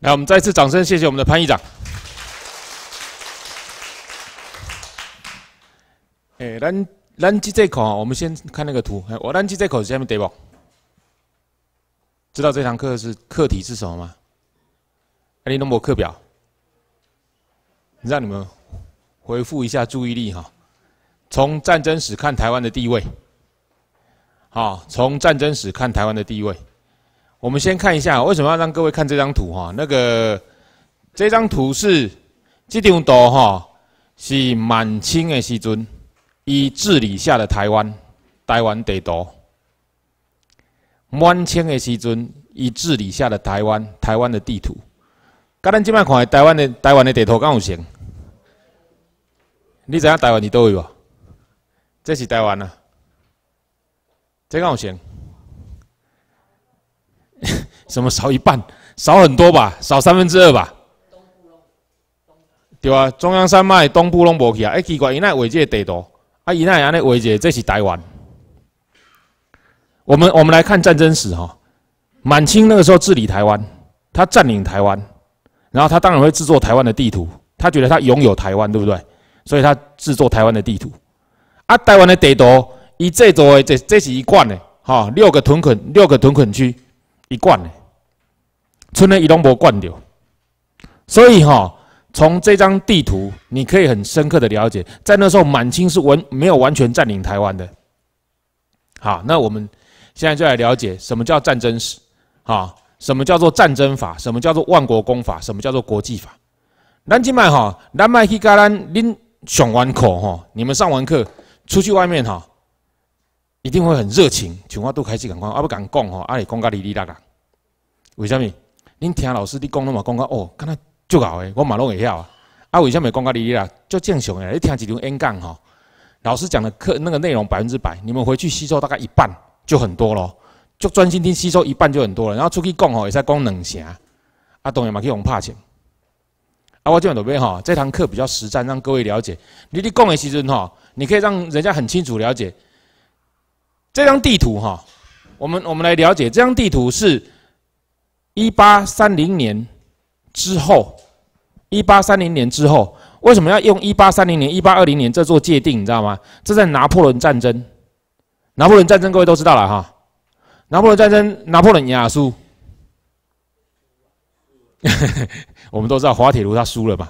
来，我们再次掌声，谢谢我们的潘议长。哎，咱咱这口啊，我们先看那个图。我咱这课下面对不？知道这堂课是课题是什么吗？哎、你弄我课表，让你们回复一下注意力哈。从战争史看台湾的地位，好，从战争史看台湾的地位。我们先看一下为什么要让各位看这张图哈？那个这张图是这张图哈，是满清的时尊以治理下的台湾，台湾地图。满清的时尊以治理下的台湾，台湾的地图。噶咱今麦看的台湾的台湾的地图刚好像。你知道台湾伫多位无？这是台湾呐，这刚好像。什么少一半，少很多吧，少三分之二吧。对啊，中央山脉东部拢无去啊，哎，奇怪，伊那这个地图，啊，伊那阿那伟界这是台湾。我们我们来看战争史哈，满清那个时候治理台湾，他占领台湾，然后他当然会制作台湾的地图，他觉得他拥有台湾，对不对？所以他制作台湾的地图。啊，台湾的地图，伊这作的这这是一贯的，哈，六个屯垦六个屯垦区一贯的。村的伊拢没灌掉，所以哈，从这张地图，你可以很深刻的了解，在那时候满清是完没有完全占领台湾的。好，那我们现在就来了解什么叫战争史，好，什么叫做战争法，什么叫做万国公法，什么叫做国际法。南今麦哈，南麦去干咱恁上完课哈，你们上完课出去外面哈，一定会很热情，全花都开始敢讲，阿不敢讲哈，阿里讲咖哩哩啦啦，为什么？您听老师，你讲了嘛？讲到哦，刚才足好诶，我嘛拢会晓啊。啊，为啥未讲到你啦？就正常诶。你听一场演讲吼，老师讲的课那个内容百分之百，你们回去吸收大概一半就很多咯，就专心听吸收一半就很多了，然后出去讲吼，会使讲两声。啊，当然嘛？去用拍钱。啊，我今两准备吼，这堂课比较实战，让各位了解。你伫讲诶时阵吼，你可以让人家很清楚了解这张地图吼，我们我们来了解这张地图是。一八三零年之后，一八三零年之后，为什么要用一八三零年、一八二零年这做界定？你知道吗？这在拿破仑战争，拿破仑战争各位都知道了哈。拿破仑战争，拿破仑赢了输，我们都知道滑铁卢他输了嘛？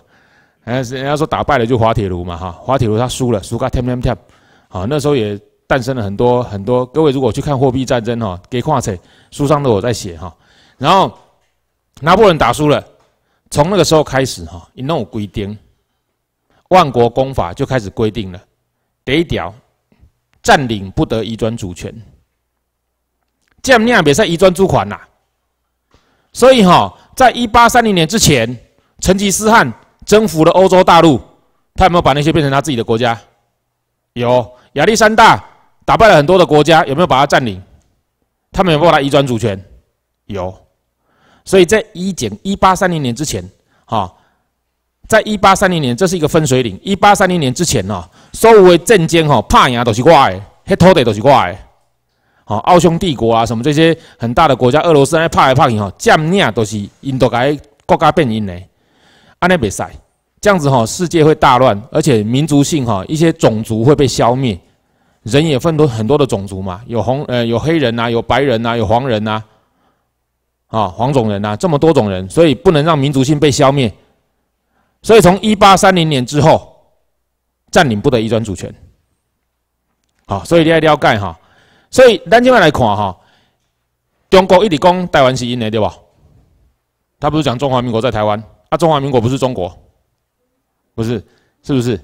哎，人家说打败了就滑铁卢嘛哈。滑铁卢他输了，输个 t 跳跳。好，那时候也诞生了很多很多。各位如果去看货币战争哈，《给况且书上都有在写哈。然后拿破仑打输了，从那个时候开始哈，一弄规定，万国公法就开始规定了。第一条，占领不得移转主权，这样你也别再移转主权啦。所以哈，在一八三零年之前，成吉思汗征服了欧洲大陆，他有没有把那些变成他自己的国家？有。亚历山大打败了很多的国家，有没有把他占领？他们有没有把他移转主权？有。所以在一九一八三零年之前，哈，在一八三零年，这是一个分水岭。一八三零年之前呢，有的政间哈，怕赢都是我的，黑土地都是我的。好，奥匈帝国啊，什么这些很大的国家，俄罗斯那怕来怕去，哈，占领都是印度该国家变因的，安尼袂使。这样子哈，世界会大乱，而且民族性哈，一些种族会被消灭。人也分多很多的种族嘛，有红呃，有黑人呐，有白人呐，有黄人呐。啊，黄种人呐，这么多种人，所以不能让民族性被消灭。所以从一八三零年之后，占领不得移转主权。好，所以你要了解哈。所以咱这边来看哈，中国一直讲台湾是因的对吧？他不是讲中华民国在台湾啊？中华民国不是中国，不是是不是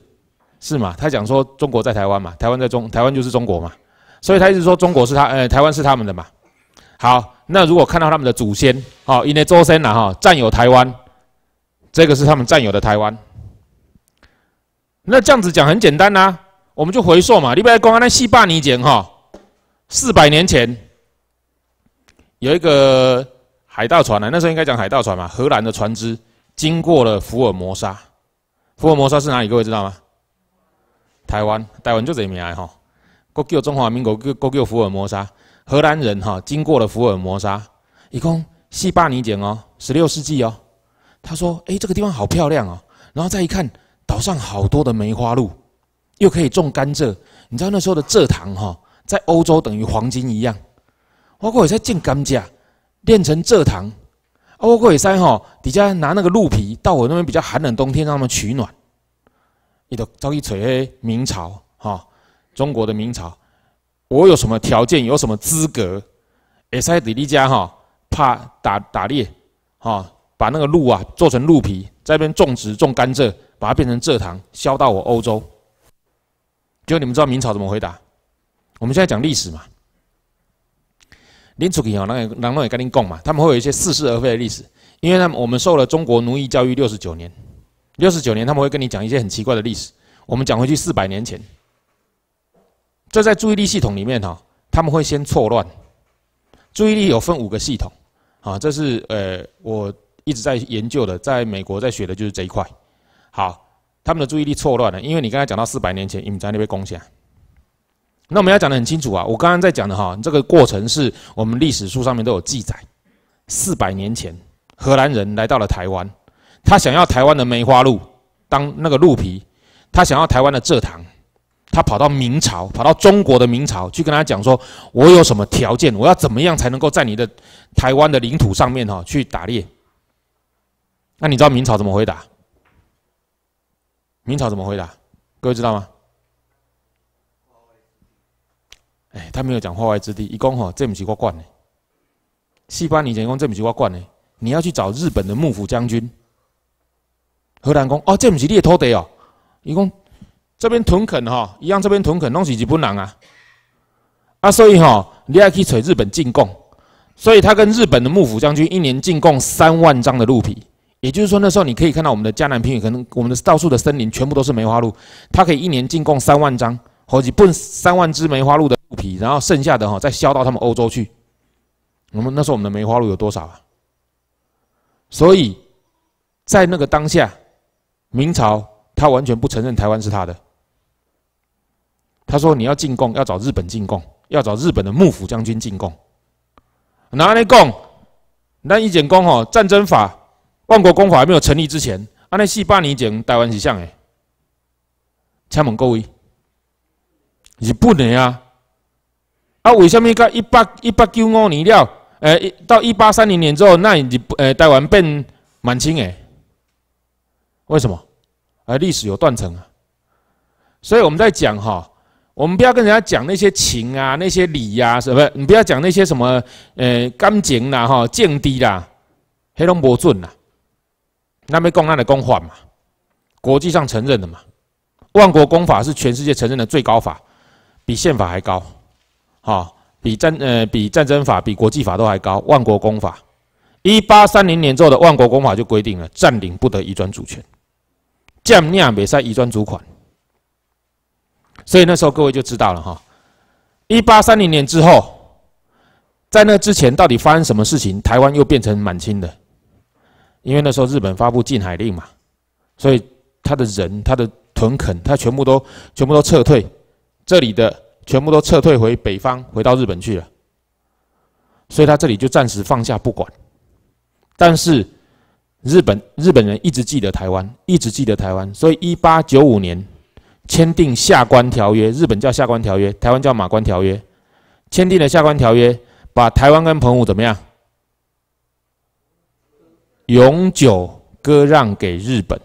是嘛？他讲说中国在台湾嘛，台湾在中台湾就是中国嘛。所以他一直说中国是他呃，台湾是他们的嘛。好。那如果看到他们的祖先，哦，因为周深呐哈，占有台湾，这个是他们占有的台湾。那这样子讲很简单呐，我们就回溯嘛，你不要讲啊，那细把年前，哈，四百年前有一个海盗船呐，那时候应该讲海盗船嘛，荷兰的船只经过了福尔摩沙，福尔摩沙是哪里？各位知道吗？台湾，台湾最出名的哈，国叫中华民国，国叫福尔摩沙。荷兰人哈，经过了福尔摩沙，一共西巴尼简哦，十六世纪哦。他说：诶，这个地方好漂亮哦。然后再一看，岛上好多的梅花鹿，又可以种甘蔗。你知道那时候的蔗糖哈，在欧洲等于黄金一样。包括也在建甘蔗，炼成蔗糖。倭寇也在哈底下拿那个鹿皮，到我那边比较寒冷冬天，让他们取暖。你都早已吹黑明朝哈，中国的明朝。我有什么条件？有什么资格？埃塞迪利加哈怕打打猎，哈把那个鹿啊做成鹿皮，在那边种植种甘蔗，把它变成蔗糖销到我欧洲。就你们知道明朝怎么回答？我们现在讲历史嘛，拎出去皮啊，南南弄也跟林讲嘛，他们会有一些似是而非的历史，因为他们我们受了中国奴役教育六十九年，六十九年他们会跟你讲一些很奇怪的历史。我们讲回去四百年前。这在注意力系统里面哈，他们会先错乱。注意力有分五个系统，啊，这是呃我一直在研究的，在美国在学的就是这一块。好，他们的注意力错乱了，因为你刚才讲到四百年前，你们在那边攻下。那我们要讲的很清楚啊，我刚刚在讲的哈，这个过程是我们历史书上面都有记载。四百年前，荷兰人来到了台湾，他想要台湾的梅花鹿当那个鹿皮，他想要台湾的蔗糖。他跑到明朝，跑到中国的明朝去跟他讲说：“我有什么条件？我要怎么样才能够在你的台湾的领土上面哈去打猎？”那你知道明朝怎么回答？明朝怎么回答？各位知道吗？哎，他没有讲化外之地。一共哈，这唔系我罐呢。西班牙人一共这唔系我罐呢。你要去找日本的幕府将军荷兰公哦，这唔系你的土地哦，一共。这边屯垦哈，一样这边屯垦，弄起几不难啊，啊，所以哈，你还去吹日本进贡，所以他跟日本的幕府将军一年进贡三万张的鹿皮，也就是说那时候你可以看到我们的江南平原，可能我们的到处的森林全部都是梅花鹿，它可以一年进贡三万张，好几不三万只梅花鹿的鹿皮，然后剩下的哈再销到他们欧洲去，我们那时候我们的梅花鹿有多少啊？所以，在那个当下，明朝他完全不承认台湾是他的。他说：“你要进贡，要找日本进贡，要找日本的幕府将军进贡。哪里贡？那一前讲吼，战争法、万国公法还没有成立之前，安内西半尼讲台湾几项诶，枪猛各位，日本能啊！啊，为什么到一八一八九五年了，诶，到一八三零年之后，那日诶，台湾变满清诶？为什么？啊，历史有断层啊！所以我们在讲哈。”我们不要跟人家讲那些情啊，那些理呀，不是？你不要讲那些什么，呃，甘井啦，哈，降滴啦，黑龙江准啦，那没公案的公法嘛，国际上承认的嘛，万国公法是全世界承认的最高法，比宪法还高，好，比战呃比战争法、比国际法都还高。万国公法，一八三零年做的万国公法就规定了，占领不得移转主权，占领未使移转主权。所以那时候各位就知道了哈，一八三零年之后，在那之前到底发生什么事情？台湾又变成满清的，因为那时候日本发布禁海令嘛，所以他的人、他的屯垦，他全部都、全部都撤退，这里的全部都撤退回北方，回到日本去了。所以他这里就暂时放下不管，但是日本日本人一直记得台湾，一直记得台湾，所以一八九五年。签订下关条约，日本叫下关条约，台湾叫马关条约。签订了下关条约，把台湾跟澎湖怎么样？永久割让给日本。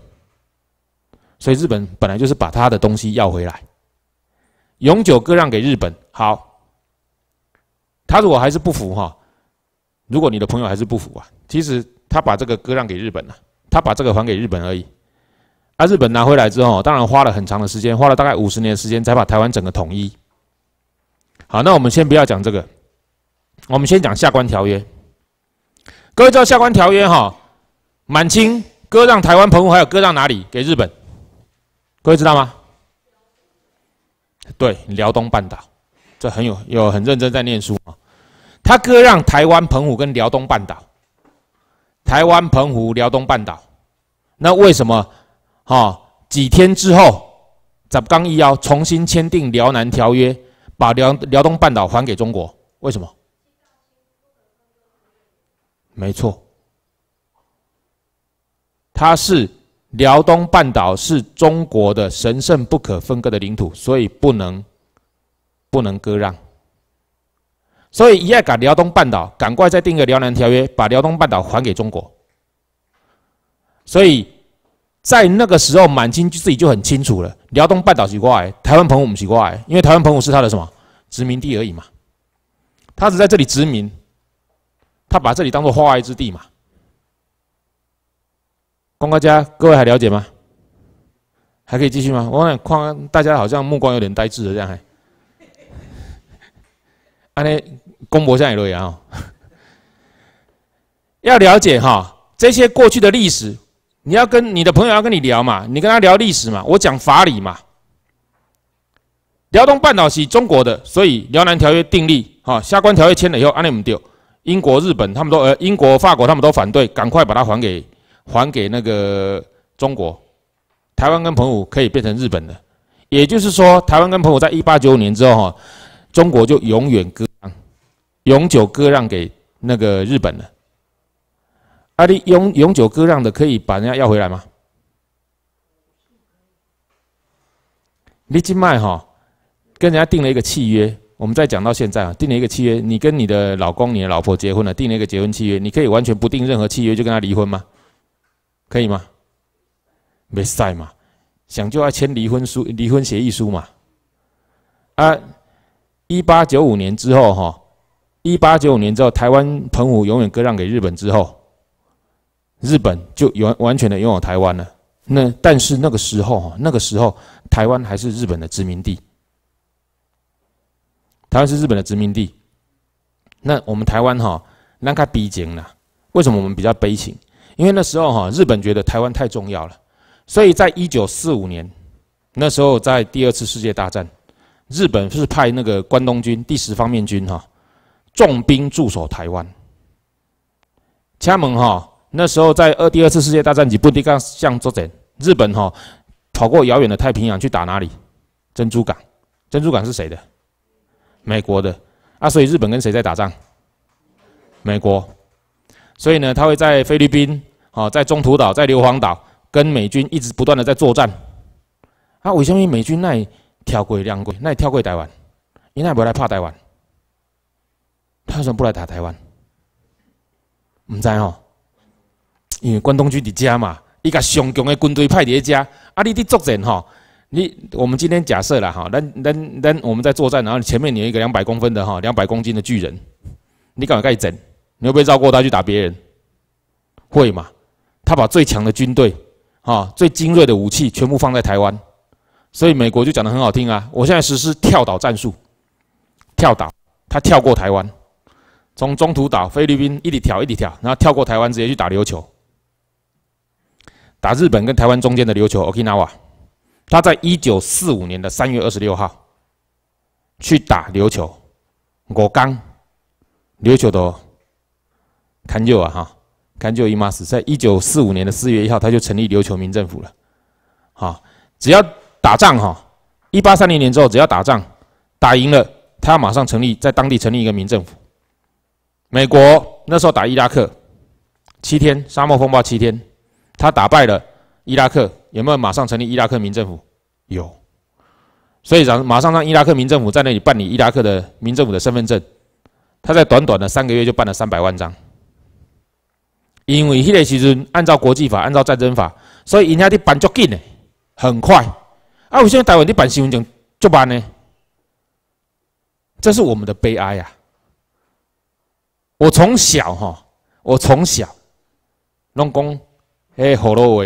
所以日本本来就是把他的东西要回来，永久割让给日本。好，他如果还是不服哈，如果你的朋友还是不服啊，其实他把这个割让给日本了，他把这个还给日本而已。啊，日本拿回来之后，当然花了很长的时间，花了大概五十年的时间，才把台湾整个统一。好，那我们先不要讲这个，我们先讲《下关条约》。各位知道《下关条约》哈，满清割让台湾澎湖，还有割让哪里给日本？各位知道吗？对，辽东半岛。这很有有很认真在念书啊。他割让台湾澎湖跟辽东半岛，台湾澎湖、辽东半岛，那为什么？好几天之后，咱刚一要重新签订《辽南条约》，把辽辽东半岛还给中国。为什么？没错，它是辽东半岛是中国的神圣不可分割的领土，所以不能不能割让。所以一要赶辽东半岛，赶快再订个《辽南条约》，把辽东半岛还给中国。所以。在那个时候，满清自己就很清楚了。辽东半岛奇怪，台湾澎湖奇怪，因为台湾澎湖是他的什么殖民地而已嘛，他只在这里殖民，他把这里当做化外之地嘛。光哥家，各位还了解吗？还可以继续吗？我看夸大家，好像目光有点呆滞的这样。尼公博家也留言哦。要了解哈这些过去的历史。你要跟你的朋友要跟你聊嘛，你跟他聊历史嘛，我讲法理嘛。辽东半岛是中国的，所以《辽南条约》订立，哈，《下关条约》签了以后，按内姆丢，英国、日本，他们都呃，英国、法国，他们都反对，赶快把它还给还给那个中国。台湾跟澎湖可以变成日本的，也就是说，台湾跟澎湖在一八九五年之后，哈，中国就永远割让，永久割让给那个日本了。啊！你永永久割让的，可以把人家要回来吗？你去卖哈，跟人家订了一个契约。我们再讲到现在啊，订了一个契约，你跟你的老公、你的老婆结婚了，订了一个结婚契约，你可以完全不订任何契约就跟他离婚吗？可以吗？没晒嘛，想就要签离婚书、离婚协议书嘛。啊，一八九五年之后哈，一八九五年之后，台湾澎湖永远割让给日本之后。日本就完完全的拥有台湾了。那但是那个时候，那个时候台湾还是日本的殖民地。台湾是日本的殖民地。那我们台湾哈，那该逼近了。为什么我们比较悲情？因为那时候哈，日本觉得台湾太重要了，所以在一九四五年，那时候在第二次世界大战，日本是派那个关东军第十方面军哈，重兵驻守台湾。加盟哈。那时候在二第二次世界大战起步敌刚向作战，日本哈跑过遥远的太平洋去打哪里？珍珠港，珍珠港是谁的？美国的。啊，所以日本跟谁在打仗？美国。所以呢，他会在菲律宾，哦，在中途岛，在硫磺岛，跟美军一直不断的在作战。啊，为什么美军那跳过两过，那跳过台湾？因奈不来怕台湾，他么不来打台湾。唔知哦。因为关东军在家嘛，伊甲上强的军队派嚟家啊！你伫作战吼，你我们今天假设啦吼，咱咱咱我们在作战，然后你前面有一个两百公分的哈，两百公斤的巨人，你搞乜盖整？你会不会绕过他去打别人？会嘛？他把最强的军队，哈，最精锐的武器，全部放在台湾，所以美国就讲得很好听啊！我现在实施跳岛战术，跳岛，他跳过台湾，从中途岛、菲律宾一里跳一里跳，然后跳过台湾，直接去打琉球。打日本跟台湾中间的琉球，Okinawa，他在一九四五年的三月二十六号去打琉球，我刚，琉球哦，勘久啊哈，勘久姨妈死在一九四五年的四月一号，他就成立琉球民政府了。好，只要打仗哈，一八三零年之后，只要打仗打赢了，他要马上成立，在当地成立一个民政府。美国那时候打伊拉克，七天沙漠风暴七天。他打败了伊拉克，有没有马上成立伊拉克民政府？有，所以让马上让伊拉克民政府在那里办理伊拉克的民政府的身份证。他在短短的三个月就办了三百万张，因为希个时军按照国际法、按照战争法，所以人家的办足紧的，很快。啊，为什么台湾的办身份证就办慢呢？这是我们的悲哀呀！我从小哈，我从小弄工。诶，好老话，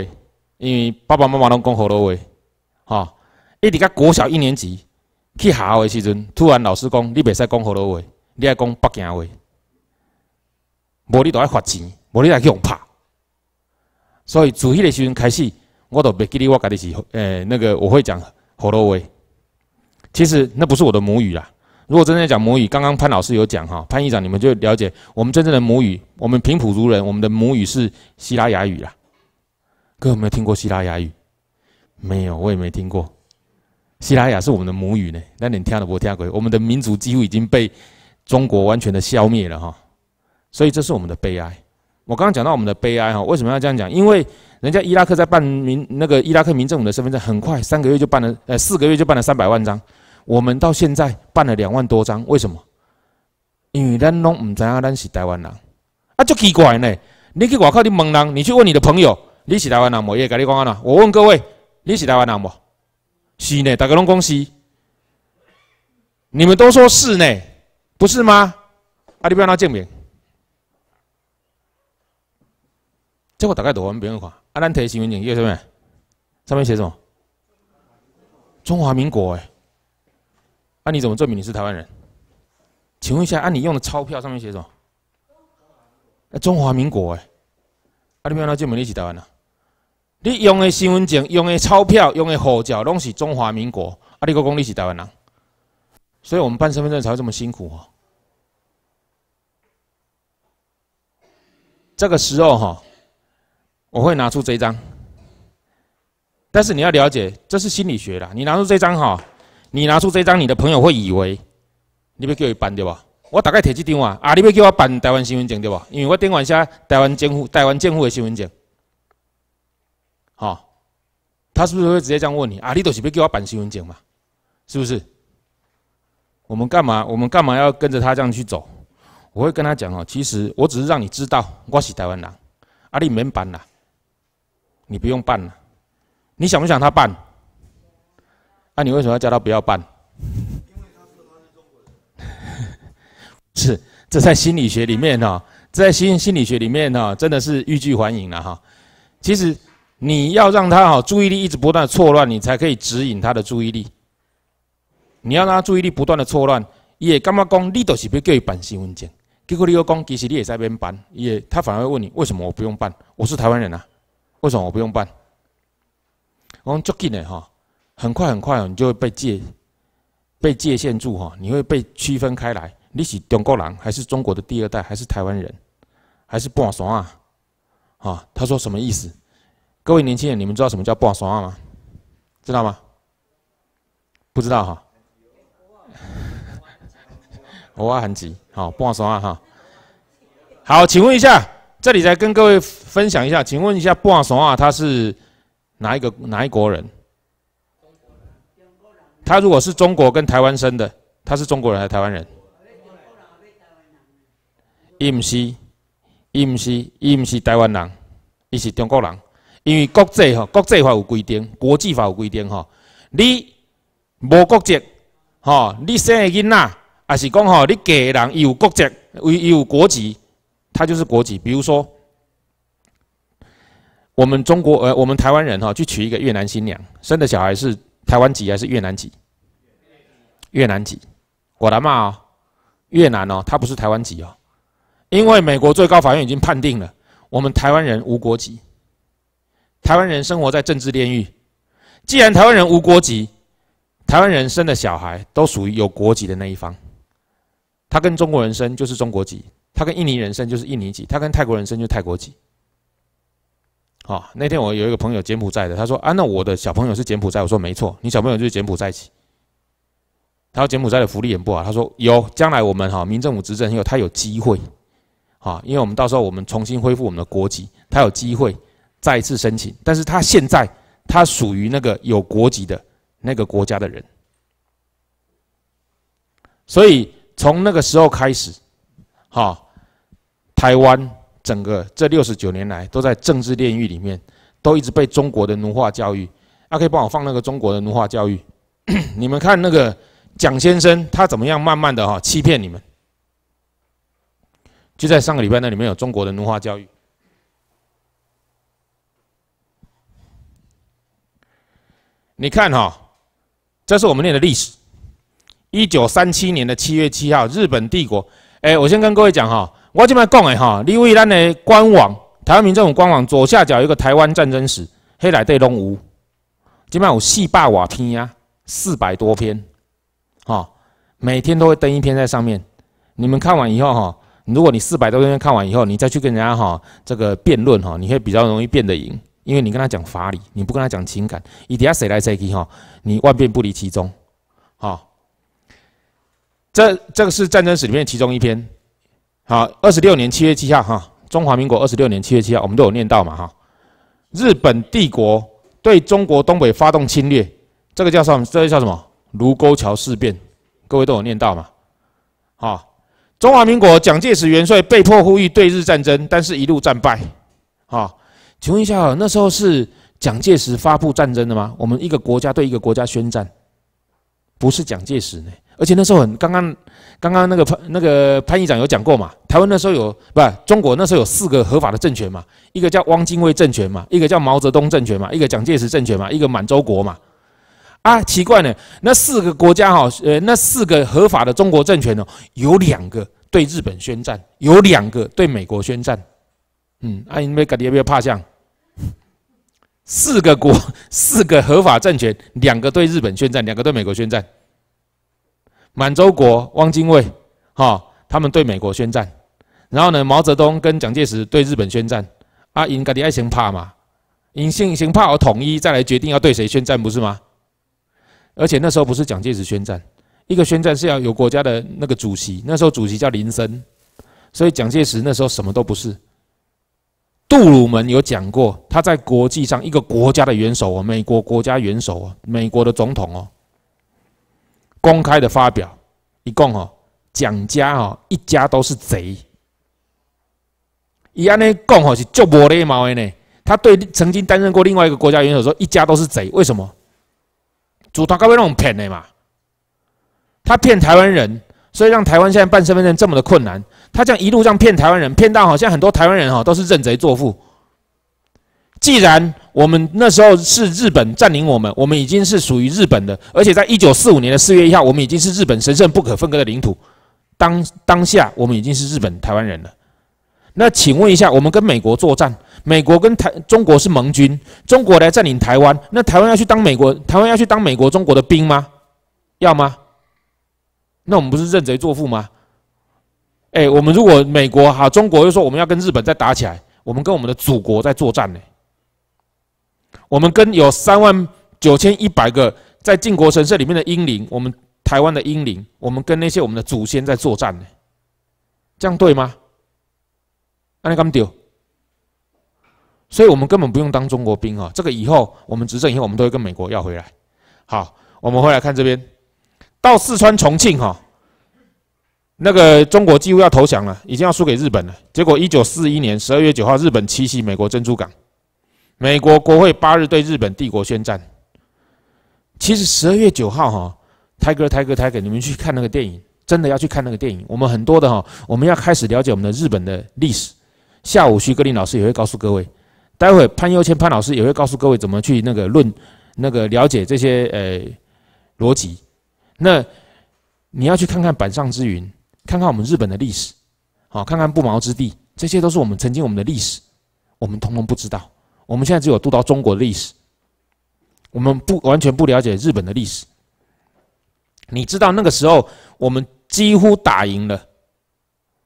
因为爸爸妈妈拢讲好老话，吼，一直到国小一年级去校的时阵，突然老师讲你袂使讲好老话，你爱讲北京话，无你都爱罚钱，无你来去用拍。所以自迄个时阵开始，我都袂记得我家己是诶，那个我会讲好老话，其实那不是我的母语啦。如果真正讲母语，刚刚潘老师有讲哈，潘议长你们就了解我们真正的母语。我们平埔族人，我们的母语是希腊雅语啦。哥有没有听过希拉雅语？没有，我也没听过。希拉雅是我们的母语呢。那你听都不听过？我们的民族几乎已经被中国完全的消灭了哈，所以这是我们的悲哀。我刚刚讲到我们的悲哀哈，为什么要这样讲？因为人家伊拉克在办民那个伊拉克民政府的身份证，很快三个月就办了，呃，四个月就办了三百万张，我们到现在办了两万多张，为什么？因为咱拢唔知啊，咱是台湾人啊，就奇怪呢。你去外靠你问人，你去问你的朋友。你是台湾人没？跟你讲啊！我问各位，你是台湾人不？是呢，大家隆公司，你们都说是呢，不是吗？啊，你不要拿证明。这个大概台湾不用看，啊，咱提新元银叶上面，上面写什么？中华民国。哎、那你怎么证明你是台湾人？请问一下，按你用的钞票上面写什么？中华民国。哎、啊，你讲哪证明你是台湾人？你用的身份证、用的钞票、用的护照，拢是中华民国。你弟，我讲你是台湾人，所以我们办身份证才会这么辛苦哦。这个时候哈，我会拿出这张。但是你要了解，这是心理学啦。你拿出这张哈，你拿出这张，你的朋友会以为你被叫一办对吧？我大概摕这张啊，啊，你要叫我办台湾身份证对吧？因为我顶完写台湾政府、台湾政府的身份证，吼，他是不是会直接这样问你？啊，你都是要叫我办身份证嘛，是不是？我们干嘛？我们干嘛要跟着他这样去走？我会跟他讲哦，其实我只是让你知道我是台湾人，啊，你免办啦，你不用办啦，你想不想他办？那你为什么要叫他不要办？是，这在心理学里面哈，在心心理学里面哈，真的是欲拒还迎了哈。其实你要让他哈注意力一直不断的错乱，你才可以指引他的注意力。你要让他注意力不断的错乱，也干嘛讲你都是不给办新文件，结果你要讲其实你也在边办，也他反而会问你为什么我不用办？我是台湾人啊，为什么我不用办？我讲足紧的哈，很快很快哦，你就会被界被界限住哈，你会被区分开来。你是中国人还是中国的第二代，还是台湾人，还是半山啊？啊，他说什么意思？各位年轻人，你们知道什么叫半山啊吗？知道吗？不知道哈。我话很急，好，半山啊哈。好，请问一下，这里再跟各位分享一下，请问一下，半山啊他是哪一个哪一国人？他如果是中国跟台湾生的，他是中国人还是台湾人？伊毋是，伊毋是，伊毋是台湾人，伊是中国人。因为国际吼，国际法有规定，国际法有规定吼。你无国籍，吼，你生个囡仔，也是讲吼，你嫁人有国籍，有国籍，他就是国籍。比如说，我们中国，呃，我们台湾人吼，去娶一个越南新娘，生的小孩是台湾籍还是越南籍？越南籍。我来骂哦，越南哦，他不是台湾籍哦。因为美国最高法院已经判定了，我们台湾人无国籍，台湾人生活在政治炼狱。既然台湾人无国籍，台湾人生的小孩都属于有国籍的那一方。他跟中国人生就是中国籍，他跟印尼人生就是印尼籍，他跟泰国人生就泰国籍。啊，那天我有一个朋友柬埔寨的，他说：“啊，那我的小朋友是柬埔寨。”我说：“没错，你小朋友就是柬埔寨籍。”他说：“柬埔寨的福利很不好。”他说：“有，将来我们哈民政府执政以后，他有机会。”啊，因为我们到时候我们重新恢复我们的国籍，他有机会再一次申请，但是他现在他属于那个有国籍的那个国家的人，所以从那个时候开始，哈，台湾整个这六十九年来都在政治炼狱里面，都一直被中国的奴化教育，啊，可以帮我放那个中国的奴化教育，你们看那个蒋先生他怎么样慢慢的哈欺骗你们。就在上个礼拜，那里面有中国的奴化教育。你看哈，这是我们念的历史。一九三七年的七月七号，日本帝国。哎，我先跟各位讲哈，我这边讲的哈，因为咱的官网，台湾民政府官网左下角有一个台湾战争史，黑来对东吴，这边有戏霸瓦片呀，四百多篇，哈，每天都会登一篇在上面。你们看完以后哈。如果你四百多天看完以后，你再去跟人家哈这个辩论哈，你会比较容易辩得赢，因为你跟他讲法理，你不跟他讲情感，以底下谁来谁去哈，你万变不离其中，哈。这这个是战争史里面其中一篇，好，二十六年七月七号哈，中华民国二十六年七月七号，我们都有念到嘛哈，日本帝国对中国东北发动侵略，这个叫什么？这个叫什么？卢沟桥事变，各位都有念到嘛，好。中华民国蒋介石元帅被迫呼吁对日战争，但是一路战败。啊，请问一下，那时候是蒋介石发布战争的吗？我们一个国家对一个国家宣战，不是蒋介石呢？而且那时候很刚刚，刚刚那个潘那个潘议长有讲过嘛，台湾那时候有不？中国那时候有四个合法的政权嘛，一个叫汪精卫政权嘛，一个叫毛泽东政权嘛，一个蒋介石政权嘛，一个满洲国嘛。啊，奇怪呢！那四个国家哈，呃，那四个合法的中国政权呢，有两个对日本宣战，有两个对美国宣战。嗯，阿英，你要不有怕像？四个国，四个合法政权，两个对日本宣战，两个对美国宣战。满洲国，汪精卫，哈，他们对美国宣战。然后呢，毛泽东跟蒋介石对日本宣战。啊，因英，你爱先怕嘛？因先先怕好统一，再来决定要对谁宣战，不是吗？而且那时候不是蒋介石宣战，一个宣战是要有国家的那个主席，那时候主席叫林森，所以蒋介石那时候什么都不是。杜鲁门有讲过，他在国际上一个国家的元首哦，美国国家元首哦，美国的总统哦，公开的发表，一共哦，蒋家哦一家都是贼。伊安尼讲吼是足无礼貌的呢？他对曾经担任过另外一个国家元首说一家都是贼，为什么？组团高威那种骗的嘛，他骗台湾人，所以让台湾现在办身份证这么的困难。他这样一路这样骗台湾人，骗到好像很多台湾人哈都是认贼作父。既然我们那时候是日本占领我们，我们已经是属于日本的，而且在一九四五年的四月一号，我们已经是日本神圣不可分割的领土。当当下我们已经是日本台湾人了。那请问一下，我们跟美国作战，美国跟台中国是盟军，中国来占领台湾，那台湾要去当美国台湾要去当美国中国的兵吗？要吗？那我们不是认贼作父吗？哎，我们如果美国哈，中国又说我们要跟日本再打起来，我们跟我们的祖国在作战呢。我们跟有三万九千一百个在靖国神社里面的英灵，我们台湾的英灵，我们跟那些我们的祖先在作战呢，这样对吗？安你干丢？所以我们根本不用当中国兵啊！这个以后我们执政以后，我们都会跟美国要回来。好，我们回来看这边，到四川重庆哈，那个中国几乎要投降了，已经要输给日本了。结果一九四一年十二月九号，日本侵袭美国珍珠港，美国国会八日对日本帝国宣战。其实十二月九号哈，泰哥、泰哥、泰哥，你们去看那个电影，真的要去看那个电影。我们很多的哈，我们要开始了解我们的日本的历史。下午徐格林老师也会告诉各位，待会潘幼谦潘老师也会告诉各位怎么去那个论那个了解这些呃逻辑。那你要去看看板上之云，看看我们日本的历史，好，看看不毛之地，这些都是我们曾经我们的历史，我们通通不知道。我们现在只有读到中国的历史，我们不完全不了解日本的历史。你知道那个时候我们几乎打赢了，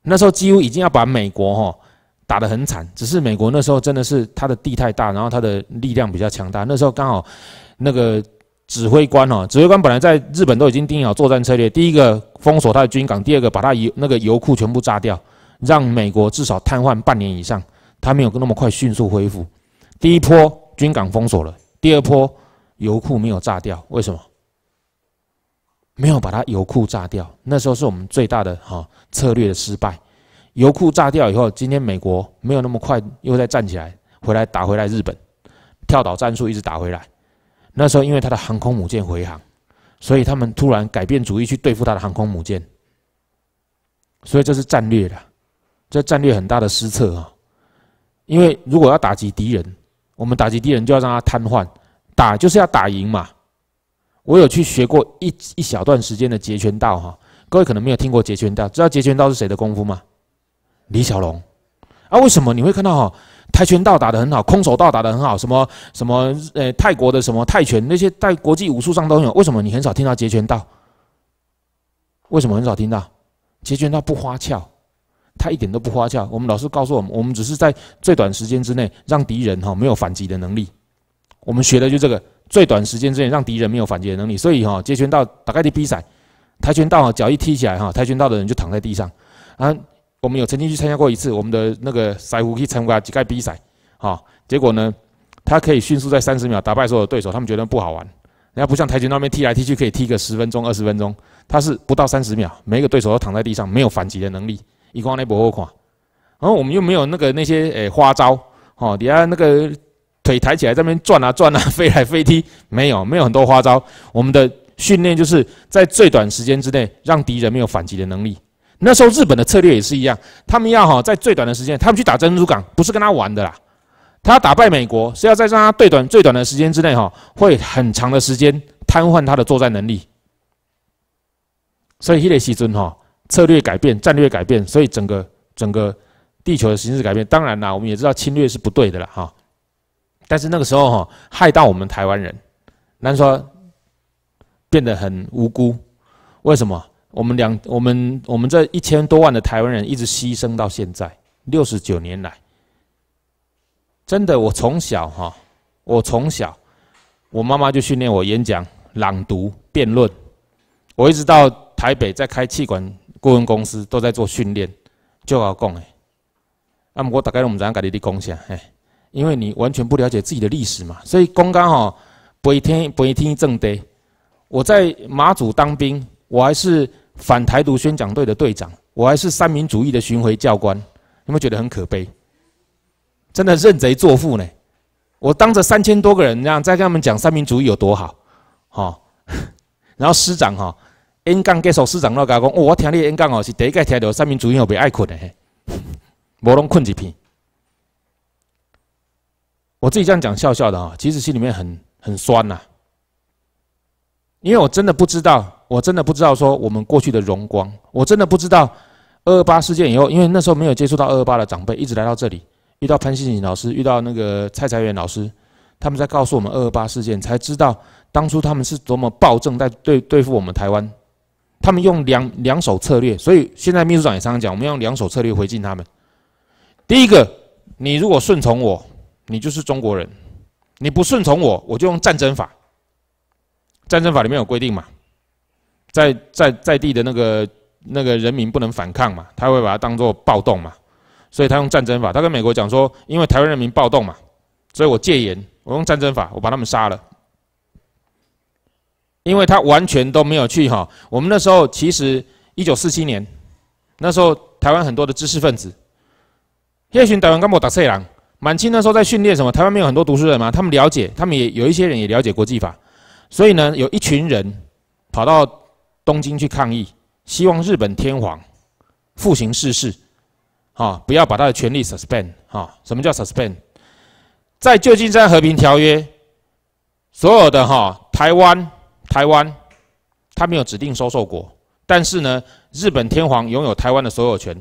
那时候几乎已经要把美国哈。打得很惨，只是美国那时候真的是他的地太大，然后他的力量比较强大。那时候刚好，那个指挥官哦，指挥官本来在日本都已经定好作战策略：第一个封锁他的军港，第二个把他油那个油库全部炸掉，让美国至少瘫痪半年以上。他没有那么快迅速恢复。第一波军港封锁了，第二波油库没有炸掉，为什么？没有把他油库炸掉，那时候是我们最大的哈策略的失败。油库炸掉以后，今天美国没有那么快又再站起来回来打回来日本，跳岛战术一直打回来。那时候因为他的航空母舰回航，所以他们突然改变主意去对付他的航空母舰。所以这是战略的，这战略很大的失策啊！因为如果要打击敌人，我们打击敌人就要让他瘫痪，打就是要打赢嘛。我有去学过一一小段时间的截拳道哈，各位可能没有听过截拳道，知道截拳道是谁的功夫吗？李小龙，啊，为什么你会看到哈，跆拳道打的很好，空手道打的很好，什么什么，呃，泰国的什么泰拳，那些在国际武术上都有。为什么你很少听到截拳道？为什么很少听到？截拳道不花俏，它一点都不花俏。我们老师告诉我们，我们只是在最短时间之内让敌人哈没有反击的能力。我们学的就这个，最短时间之内让敌人没有反击的能力。所以哈，截拳道打开的比赛，跆拳道啊脚一踢起来哈，跆拳道的人就躺在地上，啊。我们有曾经去参加过一次我们的那个赛虎去参加几盖比赛，哈，结果呢，他可以迅速在三十秒打败所有的对手，他们觉得不好玩。人家不像台球那边踢来踢去可以踢个十分钟、二十分钟，他是不到三十秒，每一个对手都躺在地上没有反击的能力，一筐那博或垮。然后我们又没有那个那些诶花招，哦，底下那个腿抬起来在那边转啊转啊飞来飞踢，没有没有很多花招。我们的训练就是在最短时间之内让敌人没有反击的能力。那时候日本的策略也是一样，他们要哈在最短的时间，他们去打珍珠港，不是跟他玩的啦，他打败美国，是要在让他最短最短的时间之内哈，会很长的时间瘫痪他的作战能力。所以希特细菌尊哈策略改变，战略改变，所以整个整个地球的形势改变。当然啦，我们也知道侵略是不对的了哈，但是那个时候哈害到我们台湾人，难说变得很无辜，为什么？我们两，我们我们这一千多万的台湾人一直牺牲到现在六十九年来，真的，我从小哈，我从小，我妈妈就训练我演讲、朗读、辩论，我一直到台北在开气管顾问公司都在做训练。就好讲哎，那么我大概用怎样跟你讲共享哎？因为你完全不了解自己的历史嘛，所以刚刚哈，不一天不一天正地，我在马祖当兵，我还是。反台独宣讲队的队长，我还是三民主义的巡回教官，有没有觉得很可悲？真的认贼作父呢？我当着三千多个人，这样再跟他们讲三民主义有多好，哈。然后师长哈，N 杠歌手师长那讲公，我听你 N 杠哦，是第一个听到三民主义有被爱困的，无拢困一片。我自己这样讲笑笑的哈，其实心里面很很酸呐，因为我真的不知道。我真的不知道，说我们过去的荣光，我真的不知道二二八事件以后，因为那时候没有接触到二二八的长辈，一直来到这里，遇到潘新锦老师，遇到那个蔡财源老师，他们在告诉我们二二八事件，才知道当初他们是多么暴政在对对付我们台湾，他们用两两手策略，所以现在秘书长也常常讲，我们用两手策略回敬他们。第一个，你如果顺从我，你就是中国人；你不顺从我，我就用战争法。战争法里面有规定嘛？在在在地的那个那个人民不能反抗嘛，他会把它当做暴动嘛，所以他用战争法。他跟美国讲说，因为台湾人民暴动嘛，所以我戒严，我用战争法，我把他们杀了。因为他完全都没有去哈。我们那时候其实一九四七年，那时候台湾很多的知识分子，叶群台湾干部打色狼，满清那时候在训练什么？台湾没有很多读书人吗？他们了解，他们也有一些人也了解国际法，所以呢，有一群人跑到。东京去抗议，希望日本天皇复行世事，啊，不要把他的权力 suspend，啊，什么叫 suspend？在旧金山和平条约，所有的哈台湾，台湾，他没有指定收受国，但是呢，日本天皇拥有台湾的所有权，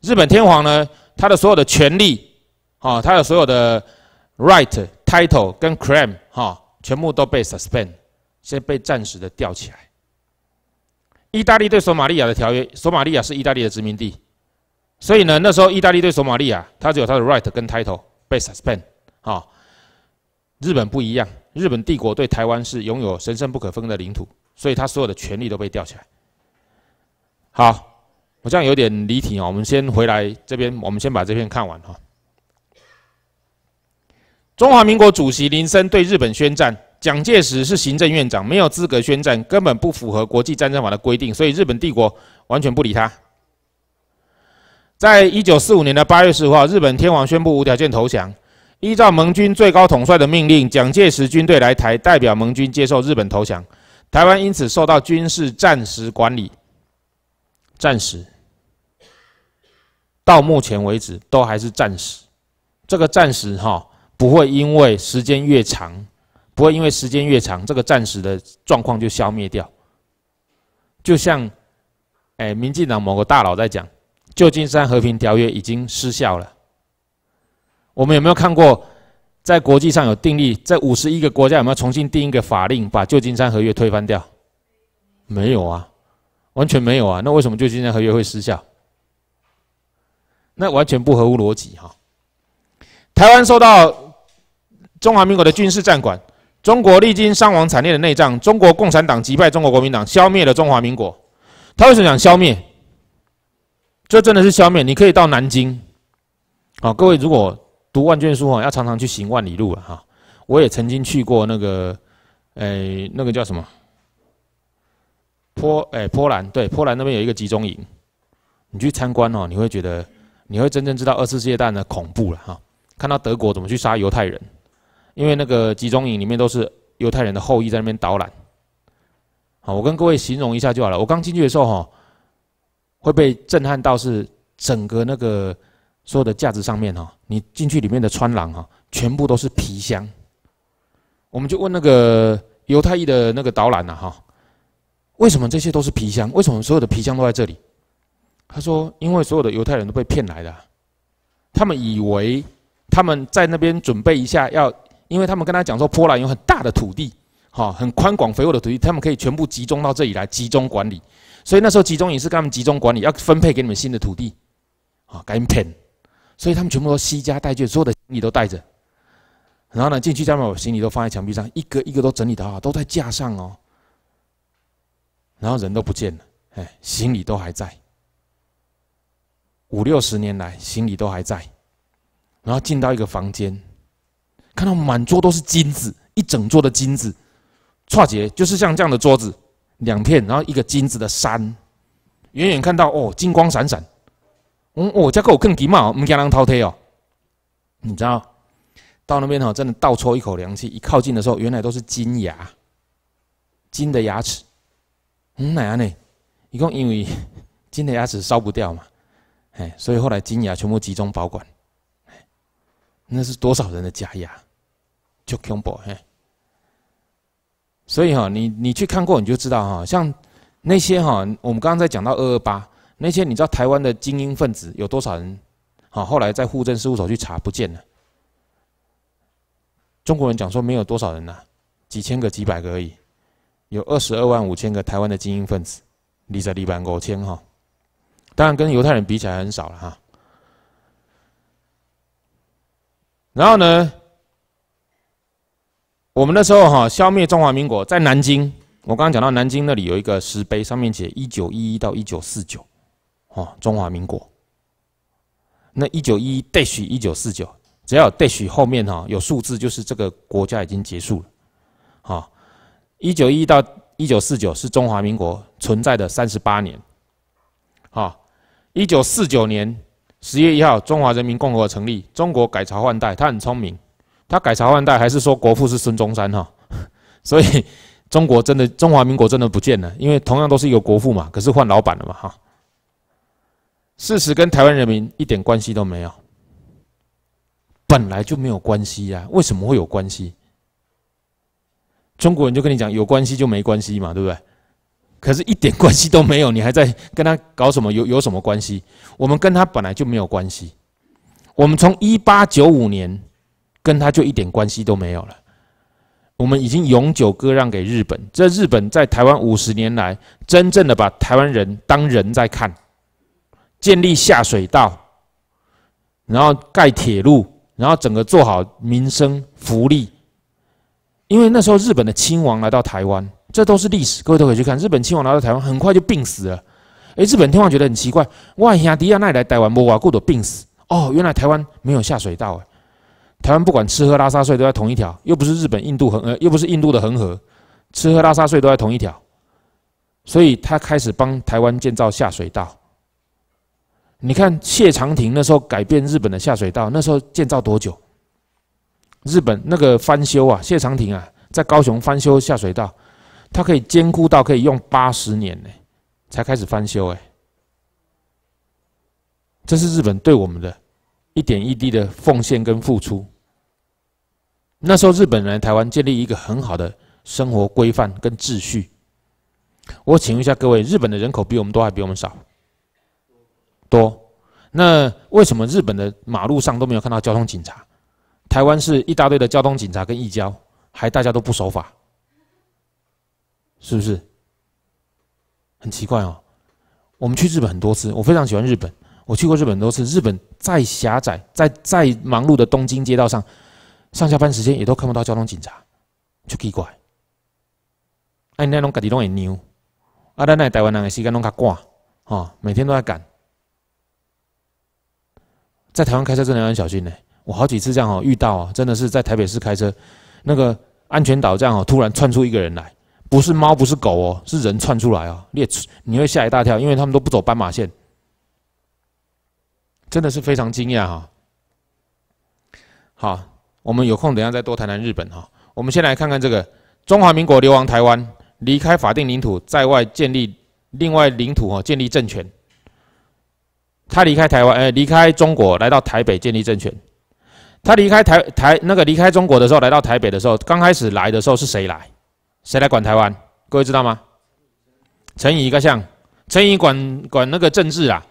日本天皇呢，他的所有的权利，啊，他的所有的 right title 跟 claim，哈，全部都被 suspend，先被暂时的吊起来。意大利对索马利亚的条约，索马利亚是意大利的殖民地，所以呢，那时候意大利对索马利亚，它只有它的 right 跟 title 被 suspend 哈。日本不一样，日本帝国对台湾是拥有神圣不可分的领土，所以它所有的权利都被吊起来。好，我这样有点离题啊，我们先回来这边，我们先把这篇看完哈。中华民国主席林森对日本宣战。蒋介石是行政院长，没有资格宣战，根本不符合国际战争法的规定，所以日本帝国完全不理他。在一九四五年的八月十五号，日本天皇宣布无条件投降。依照盟军最高统帅的命令，蒋介石军队来台，代表盟军接受日本投降。台湾因此受到军事战时管理，战时到目前为止都还是战时。这个战时哈，不会因为时间越长。不会因为时间越长，这个暂时的状况就消灭掉。就像，哎，民进党某个大佬在讲，旧金山和平条约已经失效了。我们有没有看过，在国际上有订立，在五十一个国家有没有重新订一个法令，把旧金山合约推翻掉？没有啊，完全没有啊。那为什么旧金山合约会失效？那完全不合乎逻辑哈。台湾受到中华民国的军事战管。中国历经伤亡惨烈的内战，中国共产党击败中国国民党，消灭了中华民国。他为什么讲消灭？这真的是消灭。你可以到南京，好，各位如果读万卷书哦，要常常去行万里路了哈。我也曾经去过那个，哎，那个叫什么？波，哎，波兰，对，波兰那边有一个集中营，你去参观哦，你会觉得，你会真正知道二次世界大战的恐怖了哈。看到德国怎么去杀犹太人。因为那个集中营里面都是犹太人的后裔在那边导览，好，我跟各位形容一下就好了。我刚进去的时候哈，会被震撼到，是整个那个所有的架子上面哈，你进去里面的穿廊哈，全部都是皮箱。我们就问那个犹太裔的那个导览了，哈，为什么这些都是皮箱？为什么所有的皮箱都在这里？他说，因为所有的犹太人都被骗来的，他们以为他们在那边准备一下要。因为他们跟他讲说，波兰有很大的土地，哈，很宽广肥沃的土地，他们可以全部集中到这里来，集中管理。所以那时候集中营是给他们集中管理，要分配给你们新的土地，啊，赶紧骗。所以他们全部都携家带眷，所有的行李都带着。然后呢，进去家门，把行李都放在墙壁上，一个一个都整理的好，都在架上哦。然后人都不见了，哎，行李都还在。五六十年来，行李都还在。然后进到一个房间。看到满桌都是金子，一整桌的金子，错节就是像这样的桌子，两片，然后一个金子的山，远远看到哦，金光闪闪，嗯哦，这个我更奇嘛，唔惊人偷餮哦，你知道，到那边哦，真的倒抽一口凉气，一靠近的时候，原来都是金牙，金的牙齿，嗯哪样呢？一共因为金的牙齿烧不掉嘛，哎，所以后来金牙全部集中保管，哎，那是多少人的假牙？就恐怖嘿，所以哈，你你去看过你就知道哈，像那些哈，我们刚刚在讲到二二八那些，你知道台湾的精英分子有多少人？好，后来在户政事务所去查不见了。中国人讲说没有多少人呐，几千个几百个而已。有二十二万五千个台湾的精英分子，里在里班五千哈，当然跟犹太人比起来很少了哈。然后呢？我们那时候哈消灭中华民国在南京，我刚刚讲到南京那里有一个石碑，上面写一九一一到一九四九，哦，中华民国。那一九一一许一九四九，只要 d a 后面哈有数字，就是这个国家已经结束了。好，一九一到一九四九是中华民国存在的三十八年。好，一九四九年十月一号，中华人民共和国成立，中国改朝换代，他很聪明。他改朝换代，还是说国父是孙中山哈？所以中国真的中华民国真的不见了，因为同样都是一个国父嘛，可是换老板了嘛哈。事实跟台湾人民一点关系都没有，本来就没有关系呀？为什么会有关系？中国人就跟你讲有关系就没关系嘛，对不对？可是一点关系都没有，你还在跟他搞什么有有什么关系？我们跟他本来就没有关系，我们从一八九五年。跟他就一点关系都没有了。我们已经永久割让给日本。这日本在台湾五十年来，真正的把台湾人当人在看，建立下水道，然后盖铁路，然后整个做好民生福利。因为那时候日本的亲王来到台湾，这都是历史，各位都可以去看。日本亲王来到台湾，很快就病死了。诶，日本天皇觉得很奇怪，哇，迪亚那来台湾没挖过都病死，哦，原来台湾没有下水道哎。台湾不管吃喝拉撒睡都在同一条，又不是日本、印度恒呃，又不是印度的恒河，吃喝拉撒睡都在同一条，所以他开始帮台湾建造下水道。你看谢长廷那时候改变日本的下水道，那时候建造多久？日本那个翻修啊，谢长廷啊，在高雄翻修下水道，它可以坚固到可以用八十年呢，才开始翻修哎。这是日本对我们的一点一滴的奉献跟付出。那时候，日本人来台湾建立一个很好的生活规范跟秩序。我请问一下各位，日本的人口比我们多还比我们少？多。那为什么日本的马路上都没有看到交通警察？台湾是一大堆的交通警察跟易交，还大家都不守法，是不是？很奇怪哦。我们去日本很多次，我非常喜欢日本。我去过日本很多次，日本再狭窄、再再忙碌的东京街道上。上下班时间也都看不到交通警察，就奇怪。哎，那拢各地拢会牛，啊，咱那台湾人的时间拢较赶啊，每天都在赶。在台湾开车真的要小心呢，我好几次这样哦，遇到哦，真的是在台北市开车，那个安全岛这样哦，突然窜出一个人来，不是猫不是狗哦，是人窜出来哦，你也你会吓一大跳，因为他们都不走斑马线，真的是非常惊讶哈。好。我们有空等下再多谈谈日本哈。我们先来看看这个中华民国流亡台湾，离开法定领土，在外建立另外领土哈，建立政权。他离开台湾，呃，离开中国来到台北建立政权。他离开台台那个离开中国的时候，来到台北的时候，刚开始来的时候是谁来？谁来管台湾？各位知道吗？陈仪一个像，陈仪管管那个政治啊，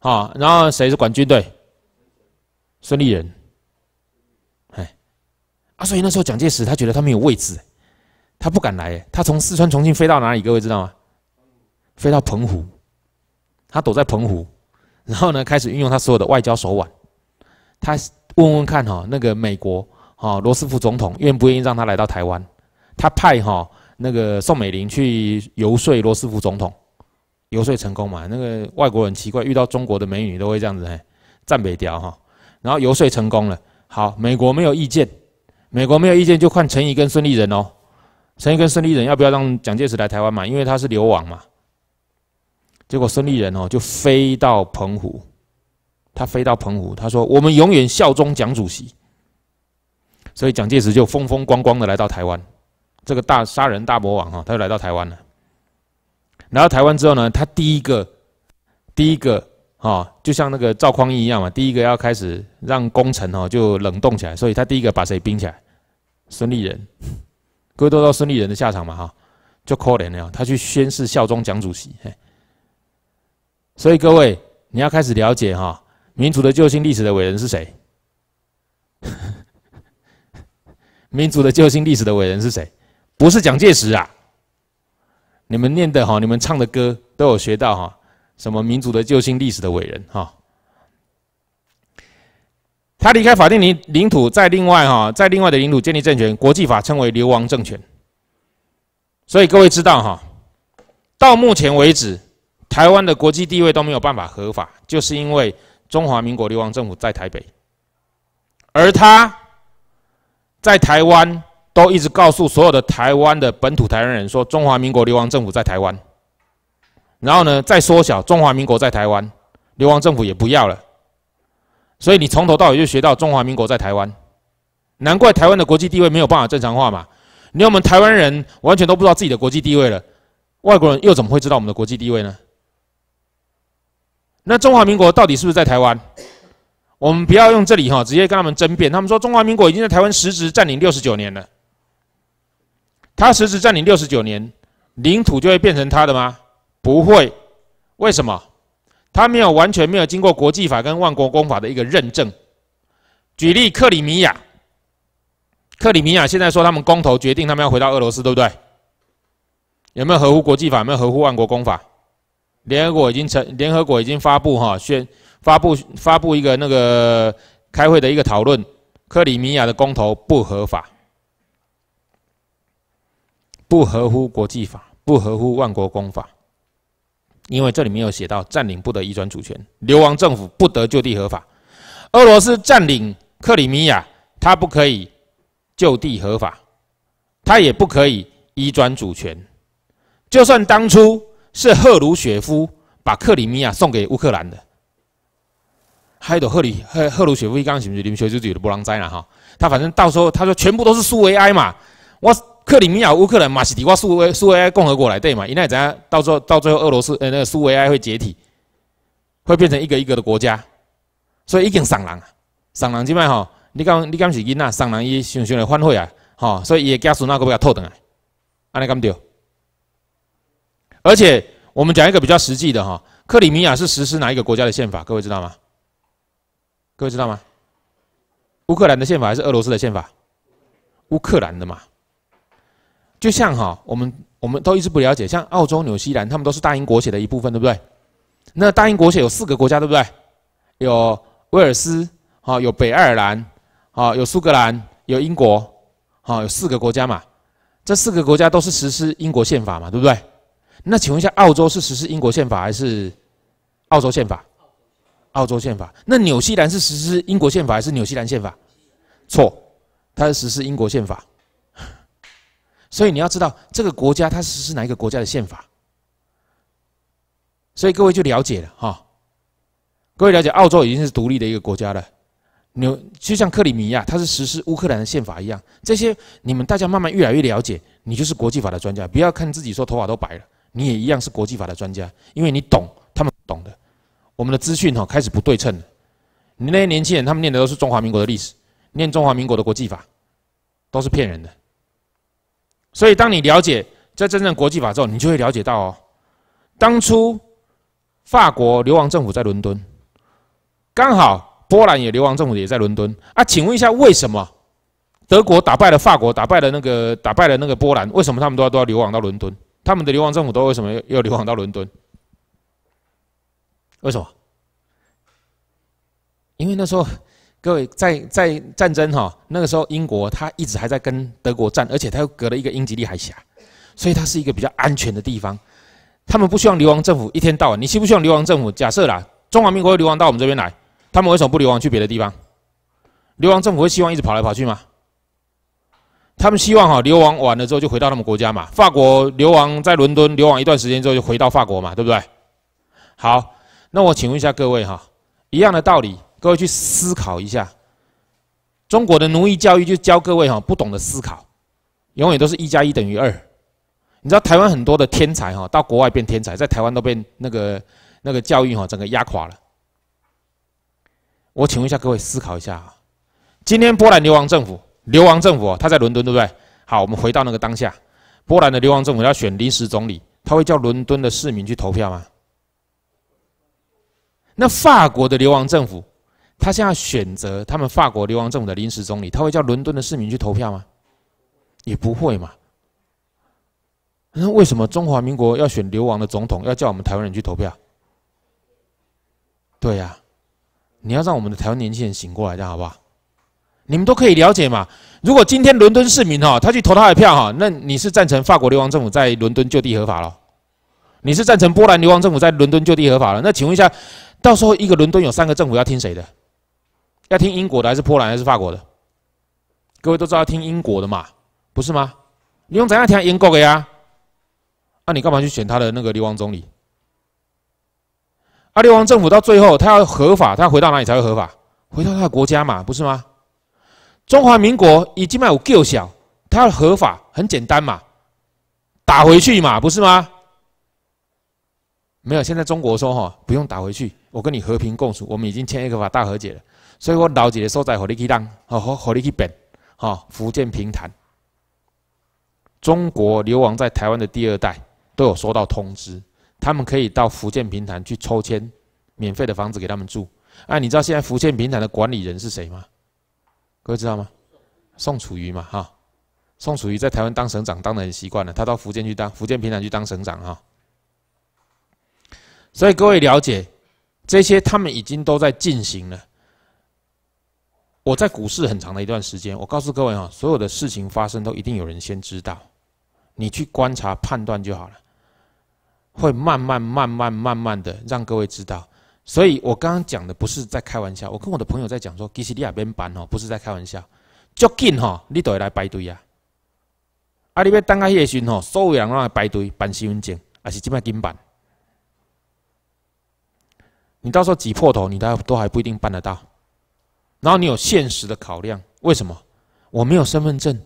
好，然后谁是管军队？孙立人。啊，所以那时候蒋介石他觉得他没有位置，他不敢来。他从四川重庆飞到哪里？各位知道吗？飞到澎湖，他躲在澎湖，然后呢，开始运用他所有的外交手腕。他问问看哈，那个美国哈罗斯福总统愿不愿意让他来到台湾？他派哈那个宋美龄去游说罗斯福总统，游说成功嘛？那个外国人奇怪，遇到中国的美女都会这样子嘿，赞北掉哈。然后游说成功了，好，美国没有意见。美国没有意见，就换陈仪跟孙立人哦。陈仪跟孙立人要不要让蒋介石来台湾嘛？因为他是流亡嘛。结果孙立人哦就飞到澎湖，他飞到澎湖，他说：“我们永远效忠蒋主席。”所以蒋介石就风风光光的来到台湾，这个大杀人大魔王啊，他就来到台湾了。来到台湾之后呢，他第一个，第一个。哦，就像那个赵匡胤一样嘛，第一个要开始让功臣哦就冷冻起来，所以他第一个把谁冰起来？孙立人，各位都知道孙立人的下场嘛哈，就可怜了，他去宣誓效忠蒋主席。所以各位你要开始了解哈，民族的救星、历史的伟人是谁？民族的救星、历史的伟人是谁？不是蒋介石啊！你们念的哈，你们唱的歌都有学到哈。什么民族的救星、历史的伟人？哈，他离开法定领领土，在另外哈，在另外的领土建立政权，国际法称为流亡政权。所以各位知道哈，到目前为止，台湾的国际地位都没有办法合法，就是因为中华民国流亡政府在台北，而他在台湾都一直告诉所有的台湾的本土台湾人说，中华民国流亡政府在台湾。然后呢，再缩小中华民国在台湾，流亡政府也不要了，所以你从头到尾就学到中华民国在台湾，难怪台湾的国际地位没有办法正常化嘛！连我们台湾人完全都不知道自己的国际地位了，外国人又怎么会知道我们的国际地位呢？那中华民国到底是不是在台湾？我们不要用这里哈，直接跟他们争辩。他们说中华民国已经在台湾实质占领六十九年了，他实质占领六十九年，领土就会变成他的吗？不会，为什么？他没有完全没有经过国际法跟万国公法的一个认证。举例，克里米亚，克里米亚现在说他们公投决定他们要回到俄罗斯，对不对？有没有合乎国际法？有没有合乎万国公法？联合国已经成，联合国已经发布哈宣发布发布一个那个开会的一个讨论，克里米亚的公投不合法，不合乎国际法，不合乎万国公法。因为这里面有写到，占领不得移转主权，流亡政府不得就地合法。俄罗斯占领克里米亚，它不可以就地合法，它也不可以移转主权。就算当初是赫鲁雪夫把克里米亚送给乌克兰的，还有赫里赫赫鲁雪夫一刚什么去，你们学历史的不浪灾了哈，他反正到时候他说全部都是苏维埃嘛，我。克里米亚、乌克兰、马西提瓦苏维苏维埃共和国来对嘛？因为怎样，到最后到最后，俄罗斯呃那个苏维埃会解体，会变成一个一个的国家，所以已经上人，上人这摆吼，你讲你讲是囡仔，上人伊想想来反悔啊，吼，所以伊的家属那个不要吐倒来？安尼干对？而且我们讲一个比较实际的哈，克里米亚是实施哪一个国家的宪法？各位知道吗？各位知道吗？乌克兰的宪法还是俄罗斯的宪法？乌克兰的嘛。就像哈，我们我们都一直不了解，像澳洲、纽西兰，他们都是大英国血的一部分，对不对？那大英国血有四个国家，对不对？有威尔斯，啊，有北爱尔兰，啊，有苏格兰，有英国，啊，有四个国家嘛？这四个国家都是实施英国宪法嘛，对不对？那请问一下，澳洲是实施英国宪法还是澳洲宪法？澳洲宪法。那纽西兰是实施英国宪法还是纽西兰宪法？错，它是实施英国宪法。所以你要知道这个国家它实施哪一个国家的宪法，所以各位就了解了哈。各位了解，澳洲已经是独立的一个国家了。牛就像克里米亚，它是实施乌克兰的宪法一样。这些你们大家慢慢越来越了解，你就是国际法的专家。不要看自己说头发都白了，你也一样是国际法的专家，因为你懂他们懂的。我们的资讯哈开始不对称了。你那些年轻人他们念的都是中华民国的历史，念中华民国的国际法，都是骗人的。所以，当你了解在真正国际法之后，你就会了解到哦，当初法国流亡政府在伦敦，刚好波兰也流亡政府也在伦敦啊。请问一下，为什么德国打败了法国，打败了那个打败了那个波兰？为什么他们都要都要流亡到伦敦？他们的流亡政府都为什么要流亡到伦敦？为什么？因为那时候。各位，在在战争哈那个时候，英国他一直还在跟德国战，而且他又隔了一个英吉利海峡，所以它是一个比较安全的地方。他们不希望流亡政府一天到晚。你希不希望流亡政府？假设啦，中华民国流亡到我们这边来，他们为什么不流亡去别的地方？流亡政府会希望一直跑来跑去吗？他们希望哈流亡完了之后就回到他们国家嘛？法国流亡在伦敦流亡一段时间之后就回到法国嘛？对不对？好，那我请问一下各位哈，一样的道理。各位去思考一下，中国的奴役教育就教各位哈，不懂得思考，永远都是一加一等于二。你知道台湾很多的天才哈，到国外变天才，在台湾都被那个那个教育哈，整个压垮了。我请问一下各位，思考一下啊。今天波兰流亡政府，流亡政府他在伦敦对不对？好，我们回到那个当下，波兰的流亡政府要选临时总理，他会叫伦敦的市民去投票吗？那法国的流亡政府？他现在选择他们法国流亡政府的临时总理，他会叫伦敦的市民去投票吗？也不会嘛。那为什么中华民国要选流亡的总统，要叫我们台湾人去投票？对呀，你要让我们的台湾年轻人醒过来的好不好？你们都可以了解嘛。如果今天伦敦市民哈，他去投他的票哈，那你是赞成法国流亡政府在伦敦就地合法了？你是赞成波兰流亡政府在伦敦就地合法了？那请问一下，到时候一个伦敦有三个政府，要听谁的？要听英国的还是波兰还是法国的？各位都知道要听英国的嘛，不是吗？你用怎样听英国的呀？那你干嘛去选他的那个流亡总理？啊，流亡政府到最后他要合法，他要回到哪里才会合法？回到他的国家嘛，不是吗？中华民国已经没有救想，他要合法很简单嘛，打回去嘛，不是吗？没有，现在中国说哈，不用打回去，我跟你和平共处，我们已经签一个法大和解了。所以我老姐的所在火你去当，好好和你去变，哈，福建平潭，中国流亡在台湾的第二代都有收到通知，他们可以到福建平潭去抽签，免费的房子给他们住。哎，你知道现在福建平潭的管理人是谁吗？各位知道吗？宋楚瑜嘛，哈，宋楚瑜在台湾当省长，当很习惯了。他到福建去当福建平潭去当省长，哈。所以各位了解，这些他们已经都在进行了。我在股市很长的一段时间，我告诉各位啊，所有的事情发生都一定有人先知道，你去观察判断就好了，会慢慢慢慢慢慢的让各位知道。所以我刚刚讲的不是在开玩笑，我跟我的朋友在讲说，实你也亚边办哦，不是在开玩笑，就近哈，你都会来排队啊。啊，你要等到迄个时候，所有人拢会排队办身份证，还是今麦紧办？你到时候挤破头，你都都还不一定办得到。然后你有现实的考量，为什么？我没有身份证，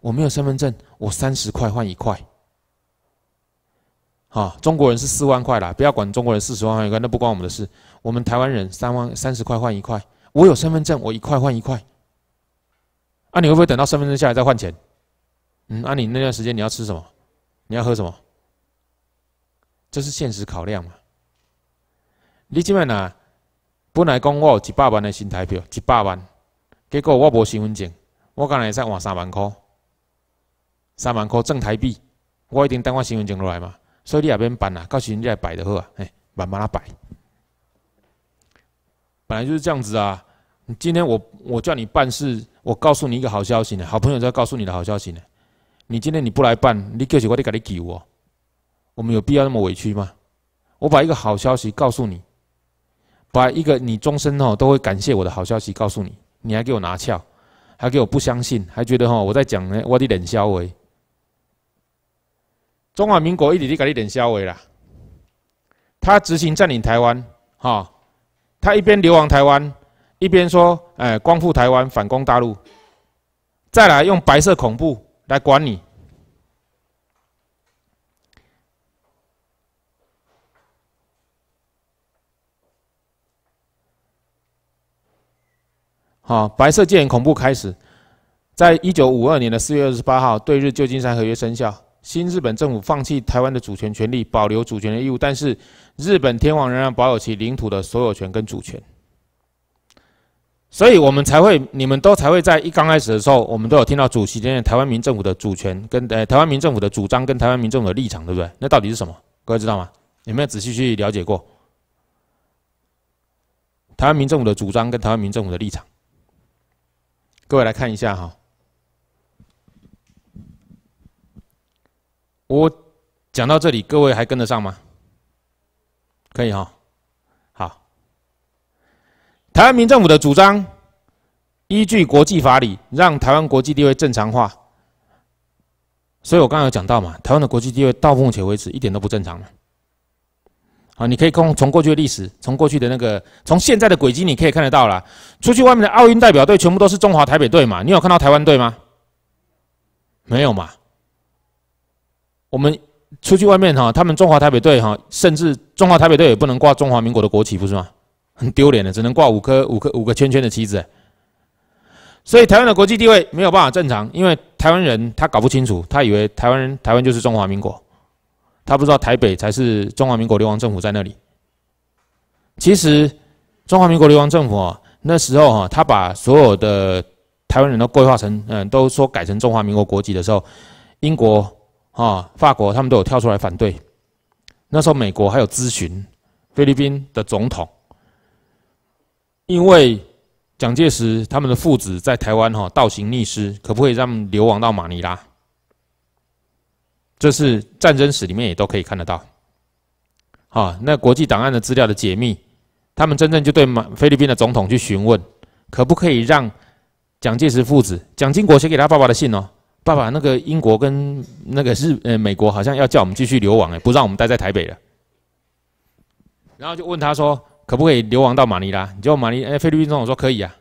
我没有身份证，我三十块换一块。好，中国人是四万块啦，不要管中国人四十万换一块，那不关我们的事。我们台湾人三万三十块换一块，我有身份证，我一块换一块。那你会不会等到身份证下来再换钱？嗯，那你那段时间你要吃什么？你要喝什么？这是现实考量嘛？你今曼啊。本来讲我有一百万的新台票，一百万，结果我无身份证，我干来会塞换三万块，三万块正台币，我一定等我身份证落来嘛。所以你也免办啦，到时你来摆就好啊，慢慢啊摆。本来就是这样子啊，今天我我叫你办事，我告诉你一个好消息呢，好朋友在告诉你的好消息呢。你今天你不来办，你叫起我得给你给我，我们有必要那么委屈吗？我把一个好消息告诉你。把一个你终身哦都会感谢我的好消息告诉你，你还给我拿翘，还给我不相信，还觉得哈我在讲呢，我的冷消话。中华民国一直在搞一冷消话啦。他执行占领台湾，哈，他一边流亡台湾，一边说，哎，光复台湾，反攻大陆，再来用白色恐怖来管你。啊，白色戒严恐怖开始，在一九五二年的四月二十八号，对日旧金山合约生效，新日本政府放弃台湾的主权权利，保留主权的义务，但是日本天皇仍然保有其领土的所有权跟主权。所以我们才会，你们都才会在一刚开始的时候，我们都有听到主席间台湾民政府的主权跟呃台湾民政府的主张跟台湾民政府的立场，对不对？那到底是什么？各位知道吗？有没有仔细去了解过台湾民政府的主张跟台湾民政府的立场？各位来看一下哈，我讲到这里，各位还跟得上吗？可以哈，好。台湾民政府的主张，依据国际法理，让台湾国际地位正常化。所以我刚刚有讲到嘛，台湾的国际地位到目前为止一点都不正常。啊，你可以从从过去的历史，从过去的那个，从现在的轨迹，你可以看得到啦。出去外面的奥运代表队全部都是中华台北队嘛？你有看到台湾队吗？没有嘛？我们出去外面哈，他们中华台北队哈，甚至中华台北队也不能挂中华民国的国旗，不是吗？很丢脸的，只能挂五颗五颗五个圈圈的旗子。所以台湾的国际地位没有办法正常，因为台湾人他搞不清楚，他以为台湾人台湾就是中华民国。他不知道台北才是中华民国流亡政府在那里。其实中华民国流亡政府啊，那时候哈，他把所有的台湾人都规划成，嗯，都说改成中华民国国籍的时候，英国啊、法国他们都有跳出来反对。那时候美国还有咨询菲律宾的总统，因为蒋介石他们的父子在台湾哈倒行逆施，可不可以让流亡到马尼拉？这是战争史里面也都可以看得到，啊，那国际档案的资料的解密，他们真正就对马菲律宾的总统去询问，可不可以让蒋介石父子，蒋经国写给他爸爸的信哦，爸爸那个英国跟那个日呃美国好像要叫我们继续流亡哎，不让我们待在台北了，然后就问他说可不可以流亡到马尼拉？就马尼哎菲律宾总统说可以啊，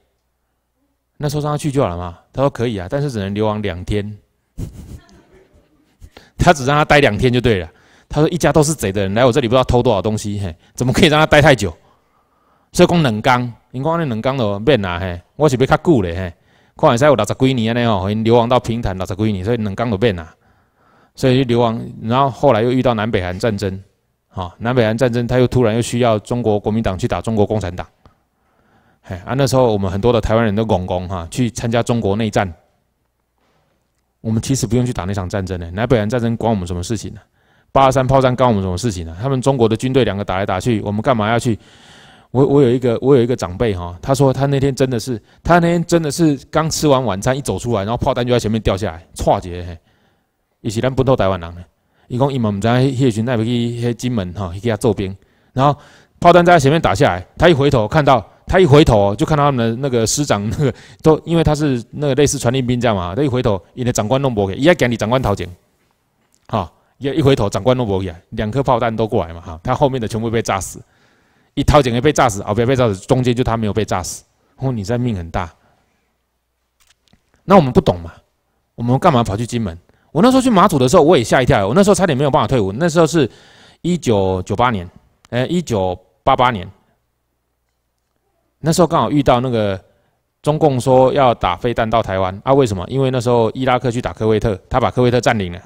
那说让他去就好了嘛，他说可以啊，但是只能流亡两天。他只让他待两天就对了。他说一家都是贼的人来我这里不知道偷多少东西，嘿，怎么可以让他待太久？所以讲冷刚，你讲那冷刚都变啦，嘿，我是比较久嘞，嘿，看现在有六十几年安尼哦，流亡到平潭六十几年，所以冷刚都变啦，所以流亡，然后后来又遇到南北韩战争，啊，南北韩战争他又突然又需要中国国民党去打中国共产党，嘿，啊那时候我们很多的台湾人都拱拱哈去参加中国内战。我们其实不用去打那场战争的，南北洋战争关我们什么事情呢？八二三炮战关我们什么事情呢？他们中国的军队两个打来打去，我们干嘛要去？我我有一个我有一个长辈哈，他说他那天真的是，他那天真的是刚吃完晚餐一走出来，然后炮弹就在前面掉下来，错觉。一是咱奔土台湾人呢，伊讲伊嘛不知那群那边去金门哈，去他做兵，然后炮弹在他前面打下来，他一回头看到。他一回头，就看到他们的那个师长，那个都因为他是那个类似传令兵这样嘛。他一回头，你的长官弄过去，一下给你长官掏钱，好，一一回头，长官弄过去，两颗炮弹都过来嘛，哈，他后面的全部被炸死，一掏钱也被炸死，啊，被被炸死，中间就他没有被炸死，哦，你在命很大。那我们不懂嘛，我们干嘛跑去金门？我那时候去马祖的时候，我也吓一跳，我那时候差点没有办法退伍，那时候是，一九九八年，哎，一九八八年。那时候刚好遇到那个中共说要打飞弹到台湾啊？为什么？因为那时候伊拉克去打科威特，他把科威特占领了。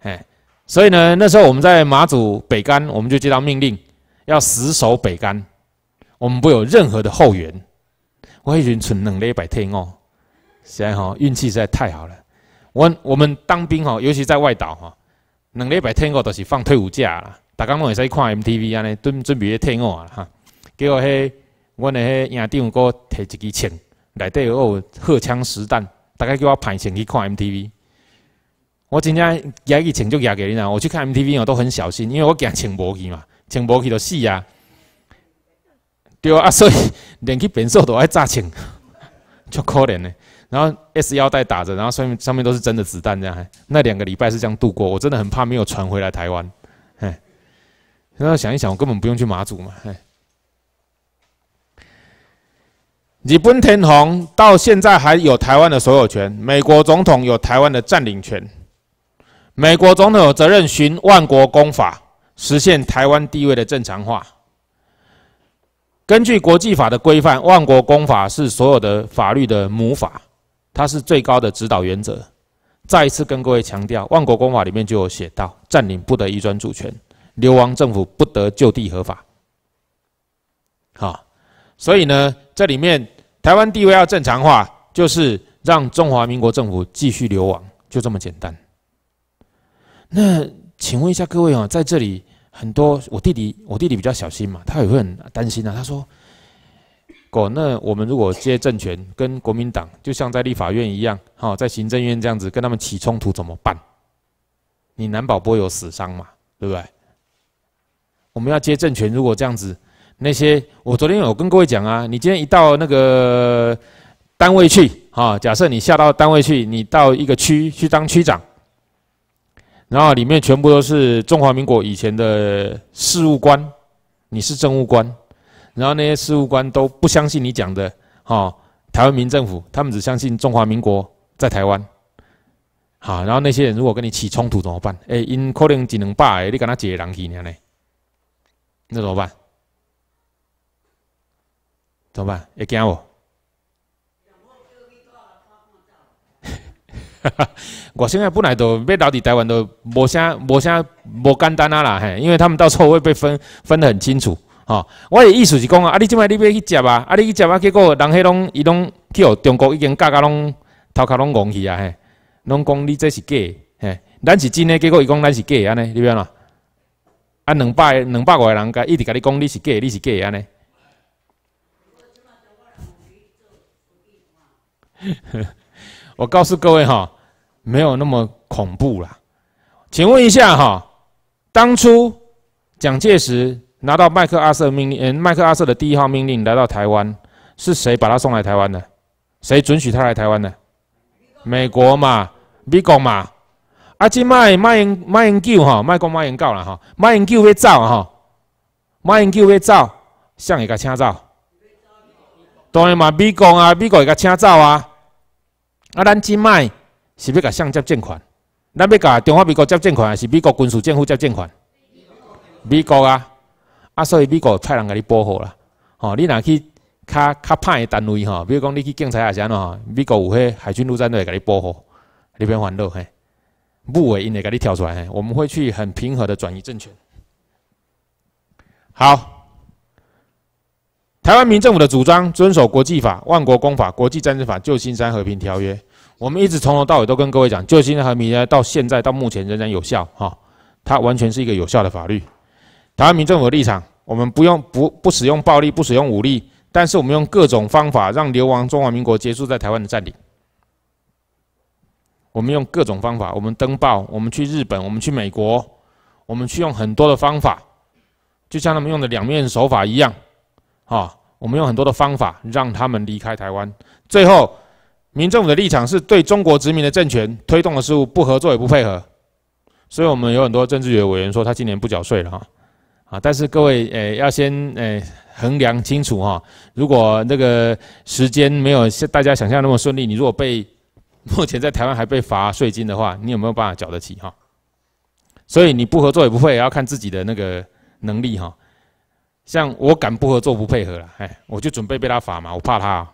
哎，所以呢，那时候我们在马祖北干，我们就接到命令要死守北干，我们不有任何的后援。我已群存冷礼拜天哦，实在哈运气实在太好了。我我们当兵哈，尤其在外岛哈，两礼拜天哦都是放退伍假啦，大家拢会使看 MTV 安尼，准准备去天哦啦哈。叫我阮我那兄营长哥摕一支枪，内底有荷枪实弹，大概叫我派枪去看 MTV。我真正举一枪就举给你啦，我去看 MTV 哦都很小心，因为我惊枪无去嘛，枪无去就死啊！对啊，所以连去变瘦都爱炸枪，足 可怜呢。然后 S 腰带打着，然后上面上面都是真的子弹这样。那两个礼拜是这样度过，我真的很怕没有传回来台湾。哎，然后想一想，我根本不用去马祖嘛，哎。日本天皇到现在还有台湾的所有权，美国总统有台湾的占领权，美国总统有责任循万国公法实现台湾地位的正常化。根据国际法的规范，万国公法是所有的法律的母法，它是最高的指导原则。再一次跟各位强调，万国公法里面就有写到，占领不得移专主权，流亡政府不得就地合法。好，所以呢，这里面。台湾地位要正常化，就是让中华民国政府继续流亡，就这么简单。那请问一下各位啊，在这里很多我弟弟，我弟弟比较小心嘛，他也会很担心啊。他说：“狗，那我们如果接政权跟国民党，就像在立法院一样，哈，在行政院这样子跟他们起冲突怎么办？你难保不会有死伤嘛，对不对？我们要接政权，如果这样子。”那些我昨天有跟各位讲啊，你今天一到那个单位去，哈，假设你下到单位去，你到一个区去当区长，然后里面全部都是中华民国以前的事务官，你是政务官，然后那些事务官都不相信你讲的，哈，台湾民政府，他们只相信中华民国在台湾，好，然后那些人如果跟你起冲突怎么办？哎，因可能一两百，你跟他一个人去呢，那怎么办？懂吧？会惊无？外省我现在来都要留伫台湾都无啥无啥无简单啊啦嘿！因为他们到时候会被分分得很清楚哦。我的意思是讲啊，啊你即摆你要去接啊，啊你去接啊，结果人迄拢伊拢去互中国已经教甲拢头壳拢戆去啊嘿，拢讲你这是假的嘿，咱是真的，结果伊讲咱是假的安尼，你安怎啊两百两百外个人甲一直甲你讲你是假，的，你是假的安尼。我告诉各位哈，没有那么恐怖啦。请问一下哈，当初蒋介石拿到麦克阿瑟命令，嗯，麦克阿瑟的第一号命令来到台湾，是谁把他送来台湾的？谁准许他来台湾的？美国嘛，美国嘛。啊，这麦麦英麦英九哈，麦公麦英九了哈，麦英九要走哈，麦英九要走，向一个请走。当然嘛，美国啊，美国一个请走啊。啊，咱即卖是欲甲谁接政权？咱欲甲中华民国接政权，还是美国军事政府接政权？美国啊，啊，所以美国派人甲你保护啦。哦，你若去较较歹的单位吼，比如讲你去警察也是安怎吼，美国有迄海军陆战队甲你保护，你免烦恼嘿。不为因会甲你跳出来嘿，我们会去很平和的转移政权。好。台湾民政府的主张遵守国际法、万国公法、国际战争法，旧金山和平条约》，我们一直从头到尾都跟各位讲，《旧金山和平条约》到现在到目前仍然有效，哈，它完全是一个有效的法律。台湾民政府的立场，我们不用不不使用暴力，不使用武力，但是我们用各种方法让流亡中华民国结束在台湾的占领。我们用各种方法，我们登报，我们去日本，我们去美国，我们去用很多的方法，就像他们用的两面手法一样。啊，我们用很多的方法让他们离开台湾。最后，民政府的立场是对中国殖民的政权推动的事物不合作也不配合，所以我们有很多政治局委员说他今年不缴税了哈。啊，但是各位诶，要先诶衡量清楚哈，如果那个时间没有大家想象那么顺利，你如果被目前在台湾还被罚税金的话，你有没有办法缴得起哈？所以你不合作也不配，要看自己的那个能力哈。像我敢不合作不配合了，哎，我就准备被他罚嘛，我怕他。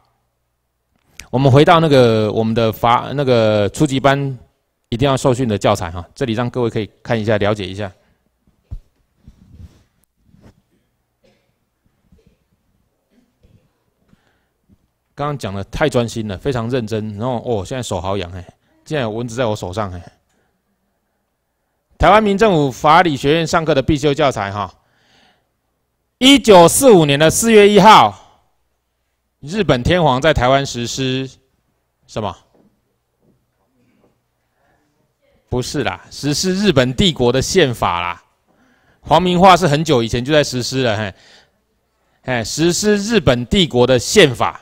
我们回到那个我们的法那个初级班，一定要受训的教材哈，这里让各位可以看一下了解一下。刚刚讲的太专心了，非常认真，然后哦，现在手好痒哎，现在蚊子在我手上哎。台湾民政府法理学院上课的必修教材哈。一九四五年的四月一号，日本天皇在台湾实施什么？不是啦，实施日本帝国的宪法啦。黄明化是很久以前就在实施了，嘿，哎，实施日本帝国的宪法。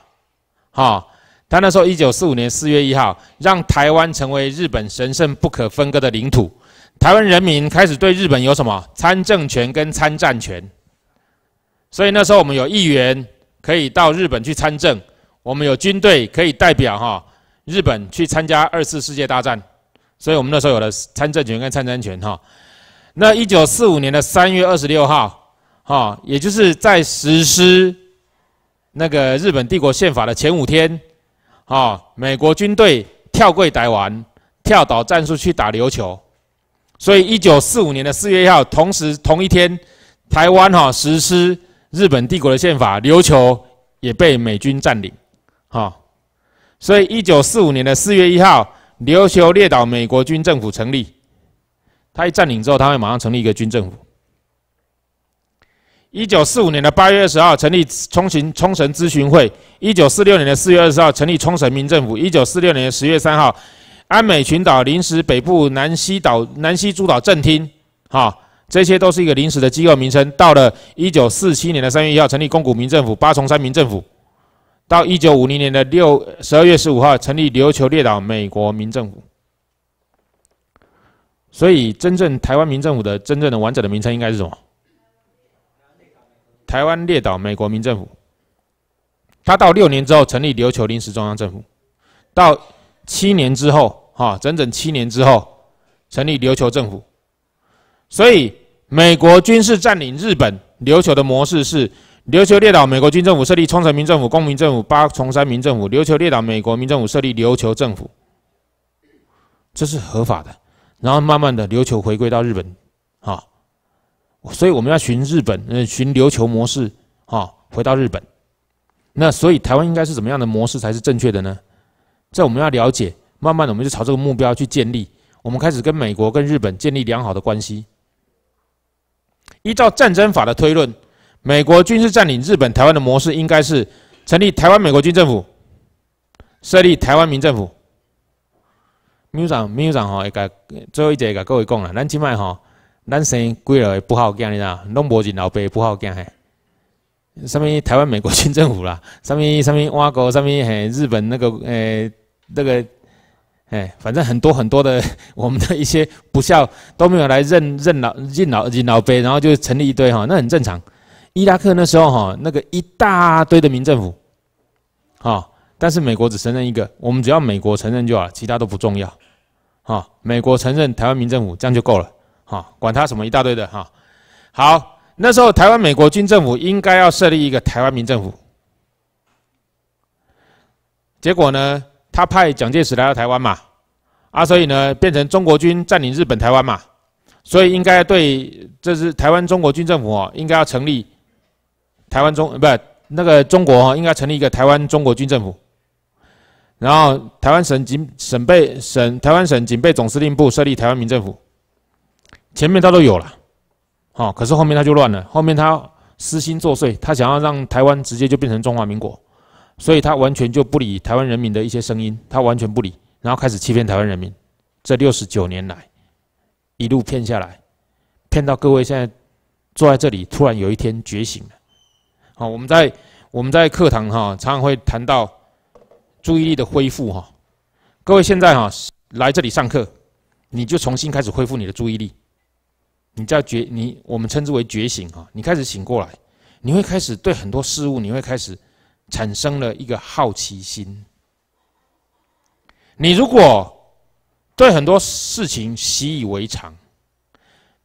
哈，他那时候一九四五年四月一号，让台湾成为日本神圣不可分割的领土。台湾人民开始对日本有什么参政权跟参战权。所以那时候我们有议员可以到日本去参政，我们有军队可以代表哈日本去参加二次世界大战，所以我们那时候有了参政权跟参战权哈。那一九四五年的三月二十六号，哈，也就是在实施那个日本帝国宪法的前五天，哈，美国军队跳柜台湾，跳岛战术去打琉球，所以一九四五年的四月一号，同时同一天，台湾哈实施。日本帝国的宪法，琉球也被美军占领，哈，所以一九四五年的四月一号，琉球列岛美国军政府成立，他一占领之后，他会马上成立一个军政府。一九四五年的八月二十号成立冲绳冲绳咨询会，一九四六年的四月二十号成立冲绳民政府，一九四六年十月三号，安美群岛临时北部南西岛南西诸岛镇厅，哈。这些都是一个临时的机构名称。到了一九四七年的三月一号，成立公股民政府、八重山民政府；到一九五零年的六十二月十五号，成立琉球列岛美国民政府。所以，真正台湾民政府的真正的完整的名称应该是什么？台湾列岛美国民政府。他到六年之后成立琉球临时中央政府；到七年之后，哈，整整七年之后，成立琉球政府。所以，美国军事占领日本琉球的模式是：琉球列岛美国军政府设立冲绳民政府、公民政府、八重山民政府；琉球列岛美国民政府设立琉球政府，这是合法的。然后，慢慢的，琉球回归到日本，啊，所以我们要寻日本，呃，寻琉球模式，啊，回到日本。那所以，台湾应该是怎么样的模式才是正确的呢？这我们要了解，慢慢的，我们就朝这个目标去建立，我们开始跟美国、跟日本建立良好的关系。依照战争法的推论，美国军事占领日本台湾的模式应该是成立台湾美国军政府，设立台湾民政府。秘书长，秘书长吼，一个最后一节甲各位讲了，咱今麦吼，咱生几落个不好囝，讲啦，拢无认老辈不好讲嘿。上面台湾美国军政府啦，上面上面外国上面嘿日本那个诶那个。哎，反正很多很多的，我们的一些不孝都没有来认认老认老认老辈，然后就成立一堆哈，那很正常。伊拉克那时候哈，那个一大堆的民政府，哈，但是美国只承认一个，我们只要美国承认就好其他都不重要，哈。美国承认台湾民政府，这样就够了，哈，管他什么一大堆的哈。好，那时候台湾美国军政府应该要设立一个台湾民政府，结果呢？他派蒋介石来到台湾嘛，啊，所以呢，变成中国军占领日本台湾嘛，所以应该对这是台湾中国军政府哦，应该要成立台湾中不那个中国哦，应该成立一个台湾中国军政府，然后台湾省警省备省台湾省警备总司令部设立台湾民政府，前面他都有了，好，可是后面他就乱了，后面他私心作祟，他想要让台湾直接就变成中华民国。所以他完全就不理台湾人民的一些声音，他完全不理，然后开始欺骗台湾人民。这六十九年来，一路骗下来，骗到各位现在坐在这里，突然有一天觉醒了。好，我们在我们在课堂哈，常常会谈到注意力的恢复哈。各位现在哈来这里上课，你就重新开始恢复你的注意力，你再觉你我们称之为觉醒哈，你开始醒过来，你会开始对很多事物，你会开始。产生了一个好奇心。你如果对很多事情习以为常，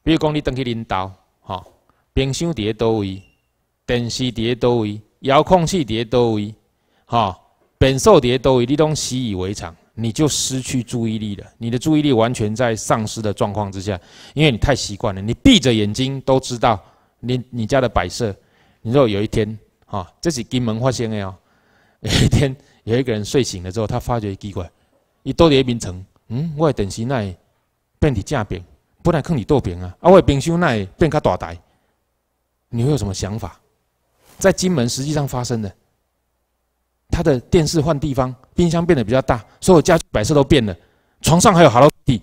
比如讲你登去领导，哈，冰箱叠倒维，电视叠倒维，遥控器叠倒维，哈，本兽叠倒维，你都习以为常，你就失去注意力了。你的注意力完全在丧失的状况之下，因为你太习惯了，你闭着眼睛都知道你你家的摆设。你说有一天。啊，这是金门发生的哦。有一天，有一个人睡醒了之后，他发觉奇怪，伊倒伫眠床，嗯，我的电视奈变你加屏，不然看你多屏啊，啊，我的冰箱奈变较大台，你会有什么想法？在金门实际上发生的，他的电视换地方，冰箱变得比较大，所有家具摆设都变了，床上还有 Hello Kitty。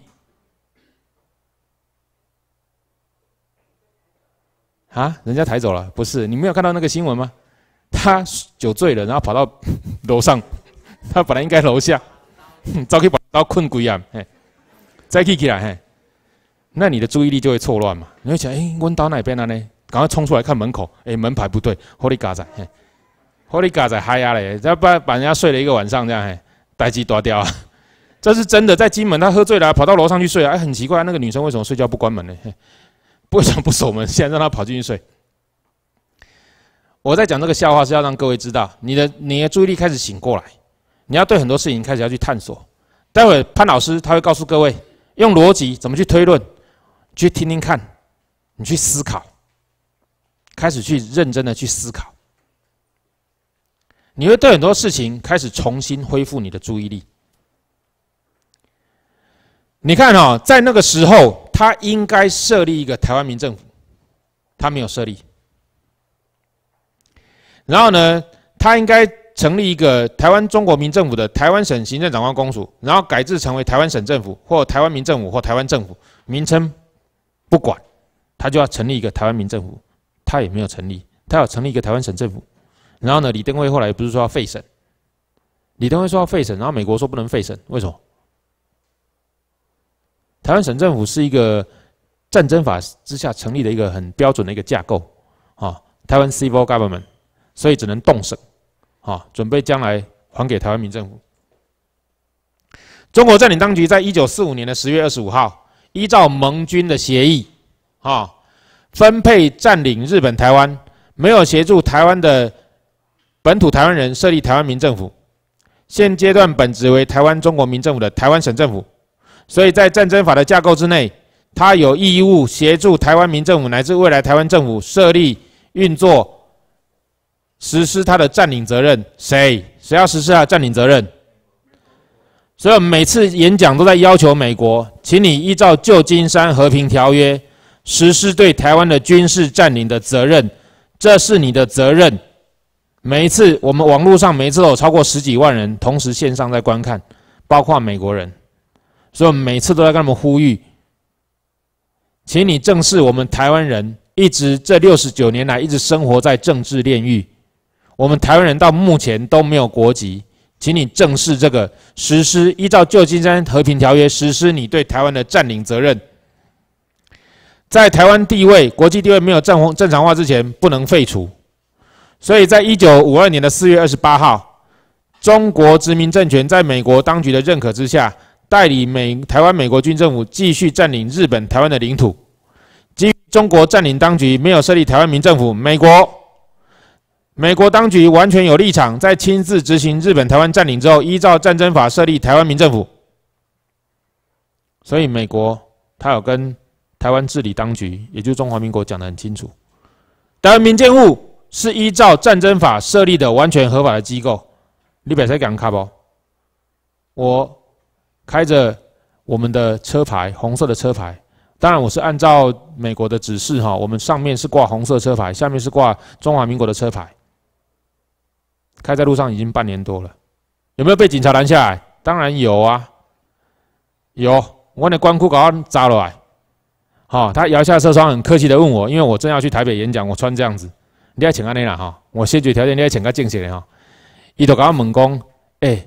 啊，人家抬走了，不是你没有看到那个新闻吗？他酒醉了，然后跑到楼上。他本来应该楼下，早 去把刀困鬼啊。嘿，再起起来嘿，那你的注意力就会错乱嘛。你会想，哎，我到哪边了呢？赶快冲出来看门口。哎，门牌不对，h o l y 火力盖仔，火 o 盖仔嗨呀嘞！要不然把人家睡了一个晚上这样，嘿，代机剁掉。啊，这是真的，在金门他喝醉了，跑到楼上去睡啊。哎，很奇怪，那个女生为什么睡觉不关门呢？为什么不锁门？现在让他跑进去睡。我在讲这个笑话是要让各位知道，你的你的注意力开始醒过来，你要对很多事情开始要去探索。待会潘老师他会告诉各位，用逻辑怎么去推论，去听听看，你去思考，开始去认真的去思考，你会对很多事情开始重新恢复你的注意力。你看哈，在那个时候，他应该设立一个台湾民政府，他没有设立。然后呢，他应该成立一个台湾中国民政府的台湾省行政长官公署，然后改制成为台湾省政府或台湾民政府或台湾政府，名称不管，他就要成立一个台湾民政府，他也没有成立，他要成立一个台湾省政府。然后呢，李登辉后来不是说要废省，李登辉说要废省，然后美国说不能废省，为什么？台湾省政府是一个战争法之下成立的一个很标准的一个架构，啊，台湾 civil government。所以只能动身，啊，准备将来还给台湾民政府。中国占领当局在一九四五年的十月二十五号，依照盟军的协议，啊，分配占领日本台湾，没有协助台湾的本土台湾人设立台湾民政府。现阶段本职为台湾中国民政府的台湾省政府，所以在战争法的架构之内，他有义务协助台湾民政府乃至未来台湾政府设立运作。实施他的占领责任，谁谁要实施他的占领责任？所以我们每次演讲都在要求美国，请你依照《旧金山和平条约》实施对台湾的军事占领的责任，这是你的责任。每一次我们网络上，每一次都有超过十几万人同时线上在观看，包括美国人，所以我们每次都在跟他们呼吁，请你正视我们台湾人一直这六十九年来一直生活在政治炼狱。我们台湾人到目前都没有国籍，请你正视这个实施依照旧金山和平条约实施你对台湾的占领责任，在台湾地位国际地位没有正正常化之前不能废除，所以在一九五二年的四月二十八号，中国殖民政权在美国当局的认可之下，代理美台湾美国军政府继续占领日本台湾的领土，基于中国占领当局没有设立台湾民政府，美国。美国当局完全有立场，在亲自执行日本台湾占领之后，依照战争法设立台湾民政府。所以，美国他有跟台湾治理当局，也就是中华民国讲得很清楚，台湾民政府是依照战争法设立的，完全合法的机构。你别在讲卡不？我开着我们的车牌，红色的车牌，当然我是按照美国的指示，哈，我们上面是挂红色车牌，下面是挂中华民国的车牌。开在路上已经半年多了，有没有被警察拦下来？当然有啊，有。我的官光酷搞到哪了？好，他摇下车窗，很客气的问我，因为我正要去台北演讲，我穿这样子，你要请安内啦哈。我先决条件，你要请个正式的哈。伊都搞到猛讲，哎，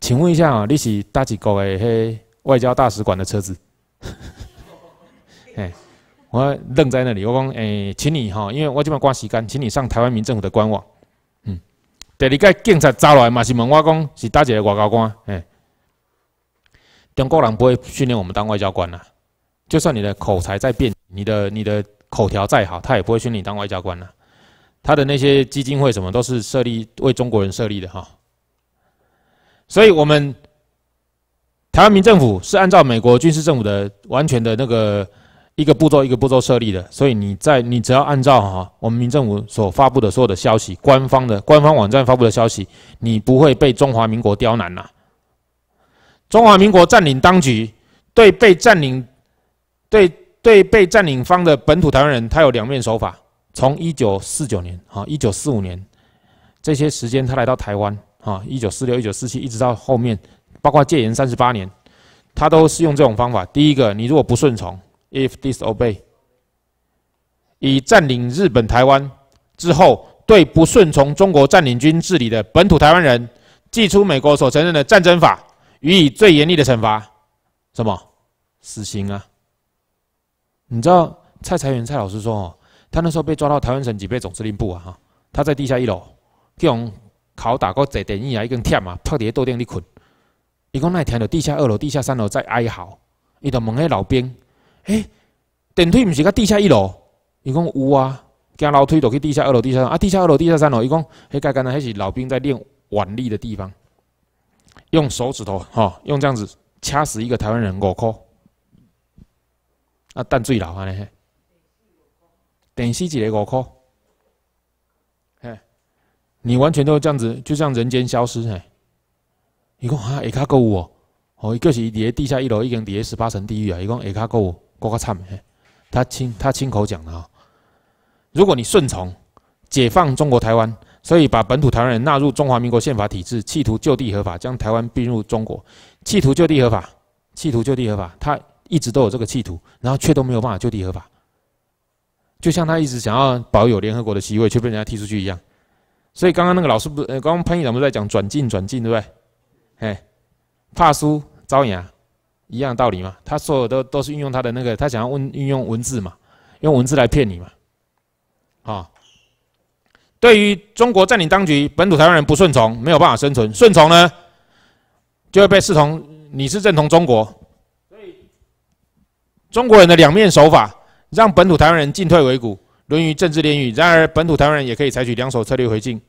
请问一下啊，你是大几国的嘿外交大使馆的车子？哎，我愣在那里，我讲哎，请你哈，因为我这边关时间，请你上台湾民政府的官网。第二届警察走来嘛是问我讲是哪一个外交官？哎，中国人不会训练我们当外交官啊！就算你的口才再变，你的你的口条再好，他也不会训练你当外交官啊！他的那些基金会什么都是设立为中国人设立的哈，所以我们台湾民政府是按照美国军事政府的完全的那个。一个步骤一个步骤设立的，所以你在你只要按照哈我们民政府所发布的所有的消息，官方的官方网站发布的消息，你不会被中华民国刁难呐。中华民国占领当局对被占领对对被占领方的本土台湾人，他有两面手法。从一九四九年啊，一九四五年这些时间，他来到台湾啊，一九四六一九四七一直到后面，包括戒严三十八年，他都是用这种方法。第一个，你如果不顺从。If disobey，以占领日本台湾之后，对不顺从中国占领军治理的本土台湾人，祭出美国所承认的战争法，予以最严厉的惩罚，什么？死刑啊！你知道蔡才元蔡老师说，哦，他那时候被抓到台湾省警备总司令部啊，哈，他在地下一楼，这种拷打过坐等一啊，一根铁嘛，趴在那斗顶里困。伊讲那天的地下二楼、地下三楼在哀嚎，伊就问那老兵。哎，电梯毋是到地下一楼？伊讲有啊，行楼梯到去地下二楼、地下三啊，地下二楼、地下三楼。伊讲，迄个间呢，迄是老兵在练腕力的地方，用手指头吼，用这样子掐死一个台湾人五箍啊，但最老安尼嘿，电视一个五箍。吓你完全都这样子，就像人间消失嘿。伊讲啊，下骹购物哦，哦，就是伫地下一楼已经伫十八层地狱啊。伊讲下骹购物。国歌他亲他亲口讲的啊！如果你顺从，解放中国台湾，所以把本土台湾人纳入中华民国宪法体制，企图就地合法，将台湾并入中国，企图就地合法，企图就地合法，他一直都有这个企图，然后却都没有办法就地合法。就像他一直想要保有联合国的席位，却被人家踢出去一样。所以刚刚那个老师不，刚刚潘院长不是在讲转进转进对不对？哎，怕输遭殃。一样道理嘛，他所有的都是运用他的那个，他想要问运用文字嘛，用文字来骗你嘛，啊！对于中国占领当局，本土台湾人不顺从没有办法生存，顺从呢就会被视同你是认同中国。所以，中国人的两面手法让本土台湾人进退维谷，沦于政治炼狱。然而，本土台湾人也可以采取两手策略回敬：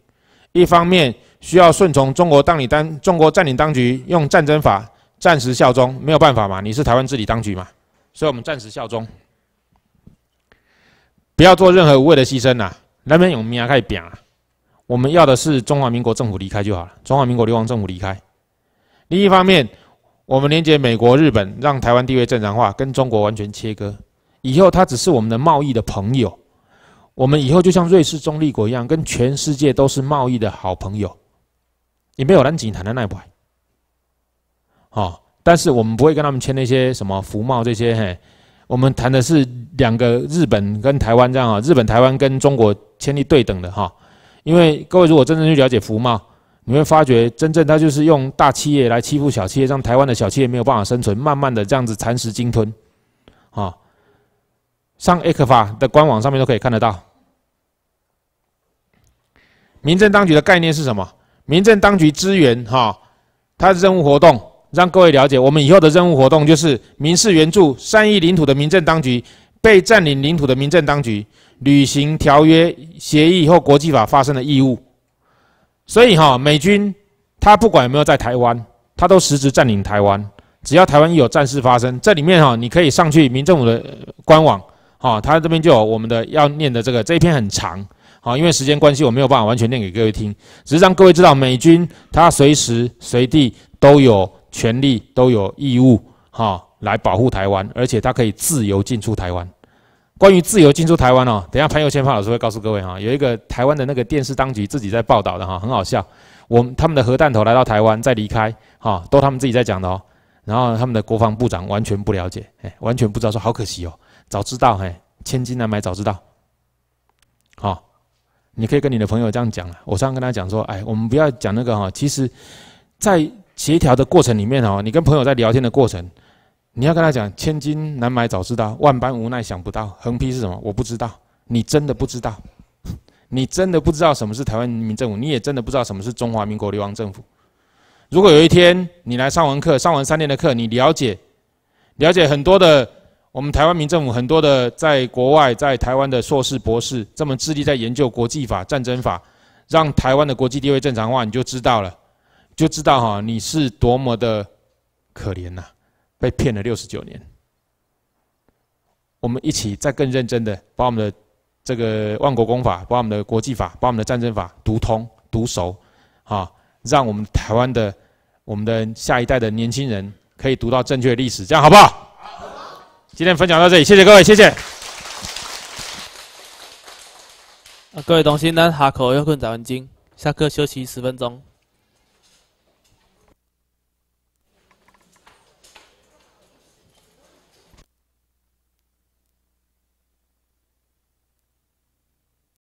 一方面需要顺从中国占领当中国占领当局用战争法。暂时效忠没有办法嘛，你是台湾治理当局嘛，所以我们暂时效忠，不要做任何无谓的牺牲呐。蓝勇明啊，始扁啊，我们要的是中华民国政府离开就好了，中华民国流亡政府离开。另一方面，我们连接美国、日本，让台湾地位正常化，跟中国完全切割，以后他只是我们的贸易的朋友。我们以后就像瑞士中立国一样，跟全世界都是贸易的好朋友。也没有人警坛的那块？哦，但是我们不会跟他们签那些什么服贸这些，嘿，我们谈的是两个日本跟台湾这样啊，日本台湾跟中国签立对等的哈，因为各位如果真正去了解服贸，你会发觉真正他就是用大企业来欺负小企业，让台湾的小企业没有办法生存，慢慢的这样子蚕食鲸吞，啊，上 A 克法的官网上面都可以看得到，民政当局的概念是什么？民政当局支援哈，它的任务活动。让各位了解，我们以后的任务活动就是民事援助、善意领土的民政当局、被占领领土的民政当局履行条约、协议或国际法发生的义务。所以，哈，美军他不管有没有在台湾，他都实质占领台湾。只要台湾一有战事发生，这里面哈，你可以上去民政府的官网，哈，他这边就有我们的要念的这个这一篇很长，好，因为时间关系，我没有办法完全念给各位听，只是让各位知道，美军他随时随地都有。权力都有义务哈来保护台湾，而且他可以自由进出台湾。关于自由进出台湾哦，等下朋友圈潘老师会告诉各位哈，有一个台湾的那个电视当局自己在报道的哈，很好笑。我他们的核弹头来到台湾再离开哈，都他们自己在讲的哦。然后他们的国防部长完全不了解，哎，完全不知道说好可惜哦，早知道哎，千金难买早知道。好，你可以跟你的朋友这样讲了。我上次跟他讲说，哎，我们不要讲那个哈，其实，在。协调的过程里面哦，你跟朋友在聊天的过程，你要跟他讲“千金难买早知道，万般无奈想不到”。横批是什么？我不知道。你真的不知道，你真的不知道什么是台湾民政府，你也真的不知道什么是中华民国流亡政府。如果有一天你来上完课，上完三年的课，你了解了解很多的我们台湾民政府，很多的在国外在台湾的硕士博士这么致力在研究国际法、战争法，让台湾的国际地位正常化，你就知道了。就知道哈，你是多么的可怜呐！被骗了六十九年。我们一起再更认真的，把我们的这个万国公法、把我们的国际法、把我们的战争法读通、读熟，啊，让我们台湾的、我们的下一代的年轻人可以读到正确历史，这样好不好？今天分享到这里，谢谢各位，谢谢。各位同学，那下课要困十文经，下课休息十分钟。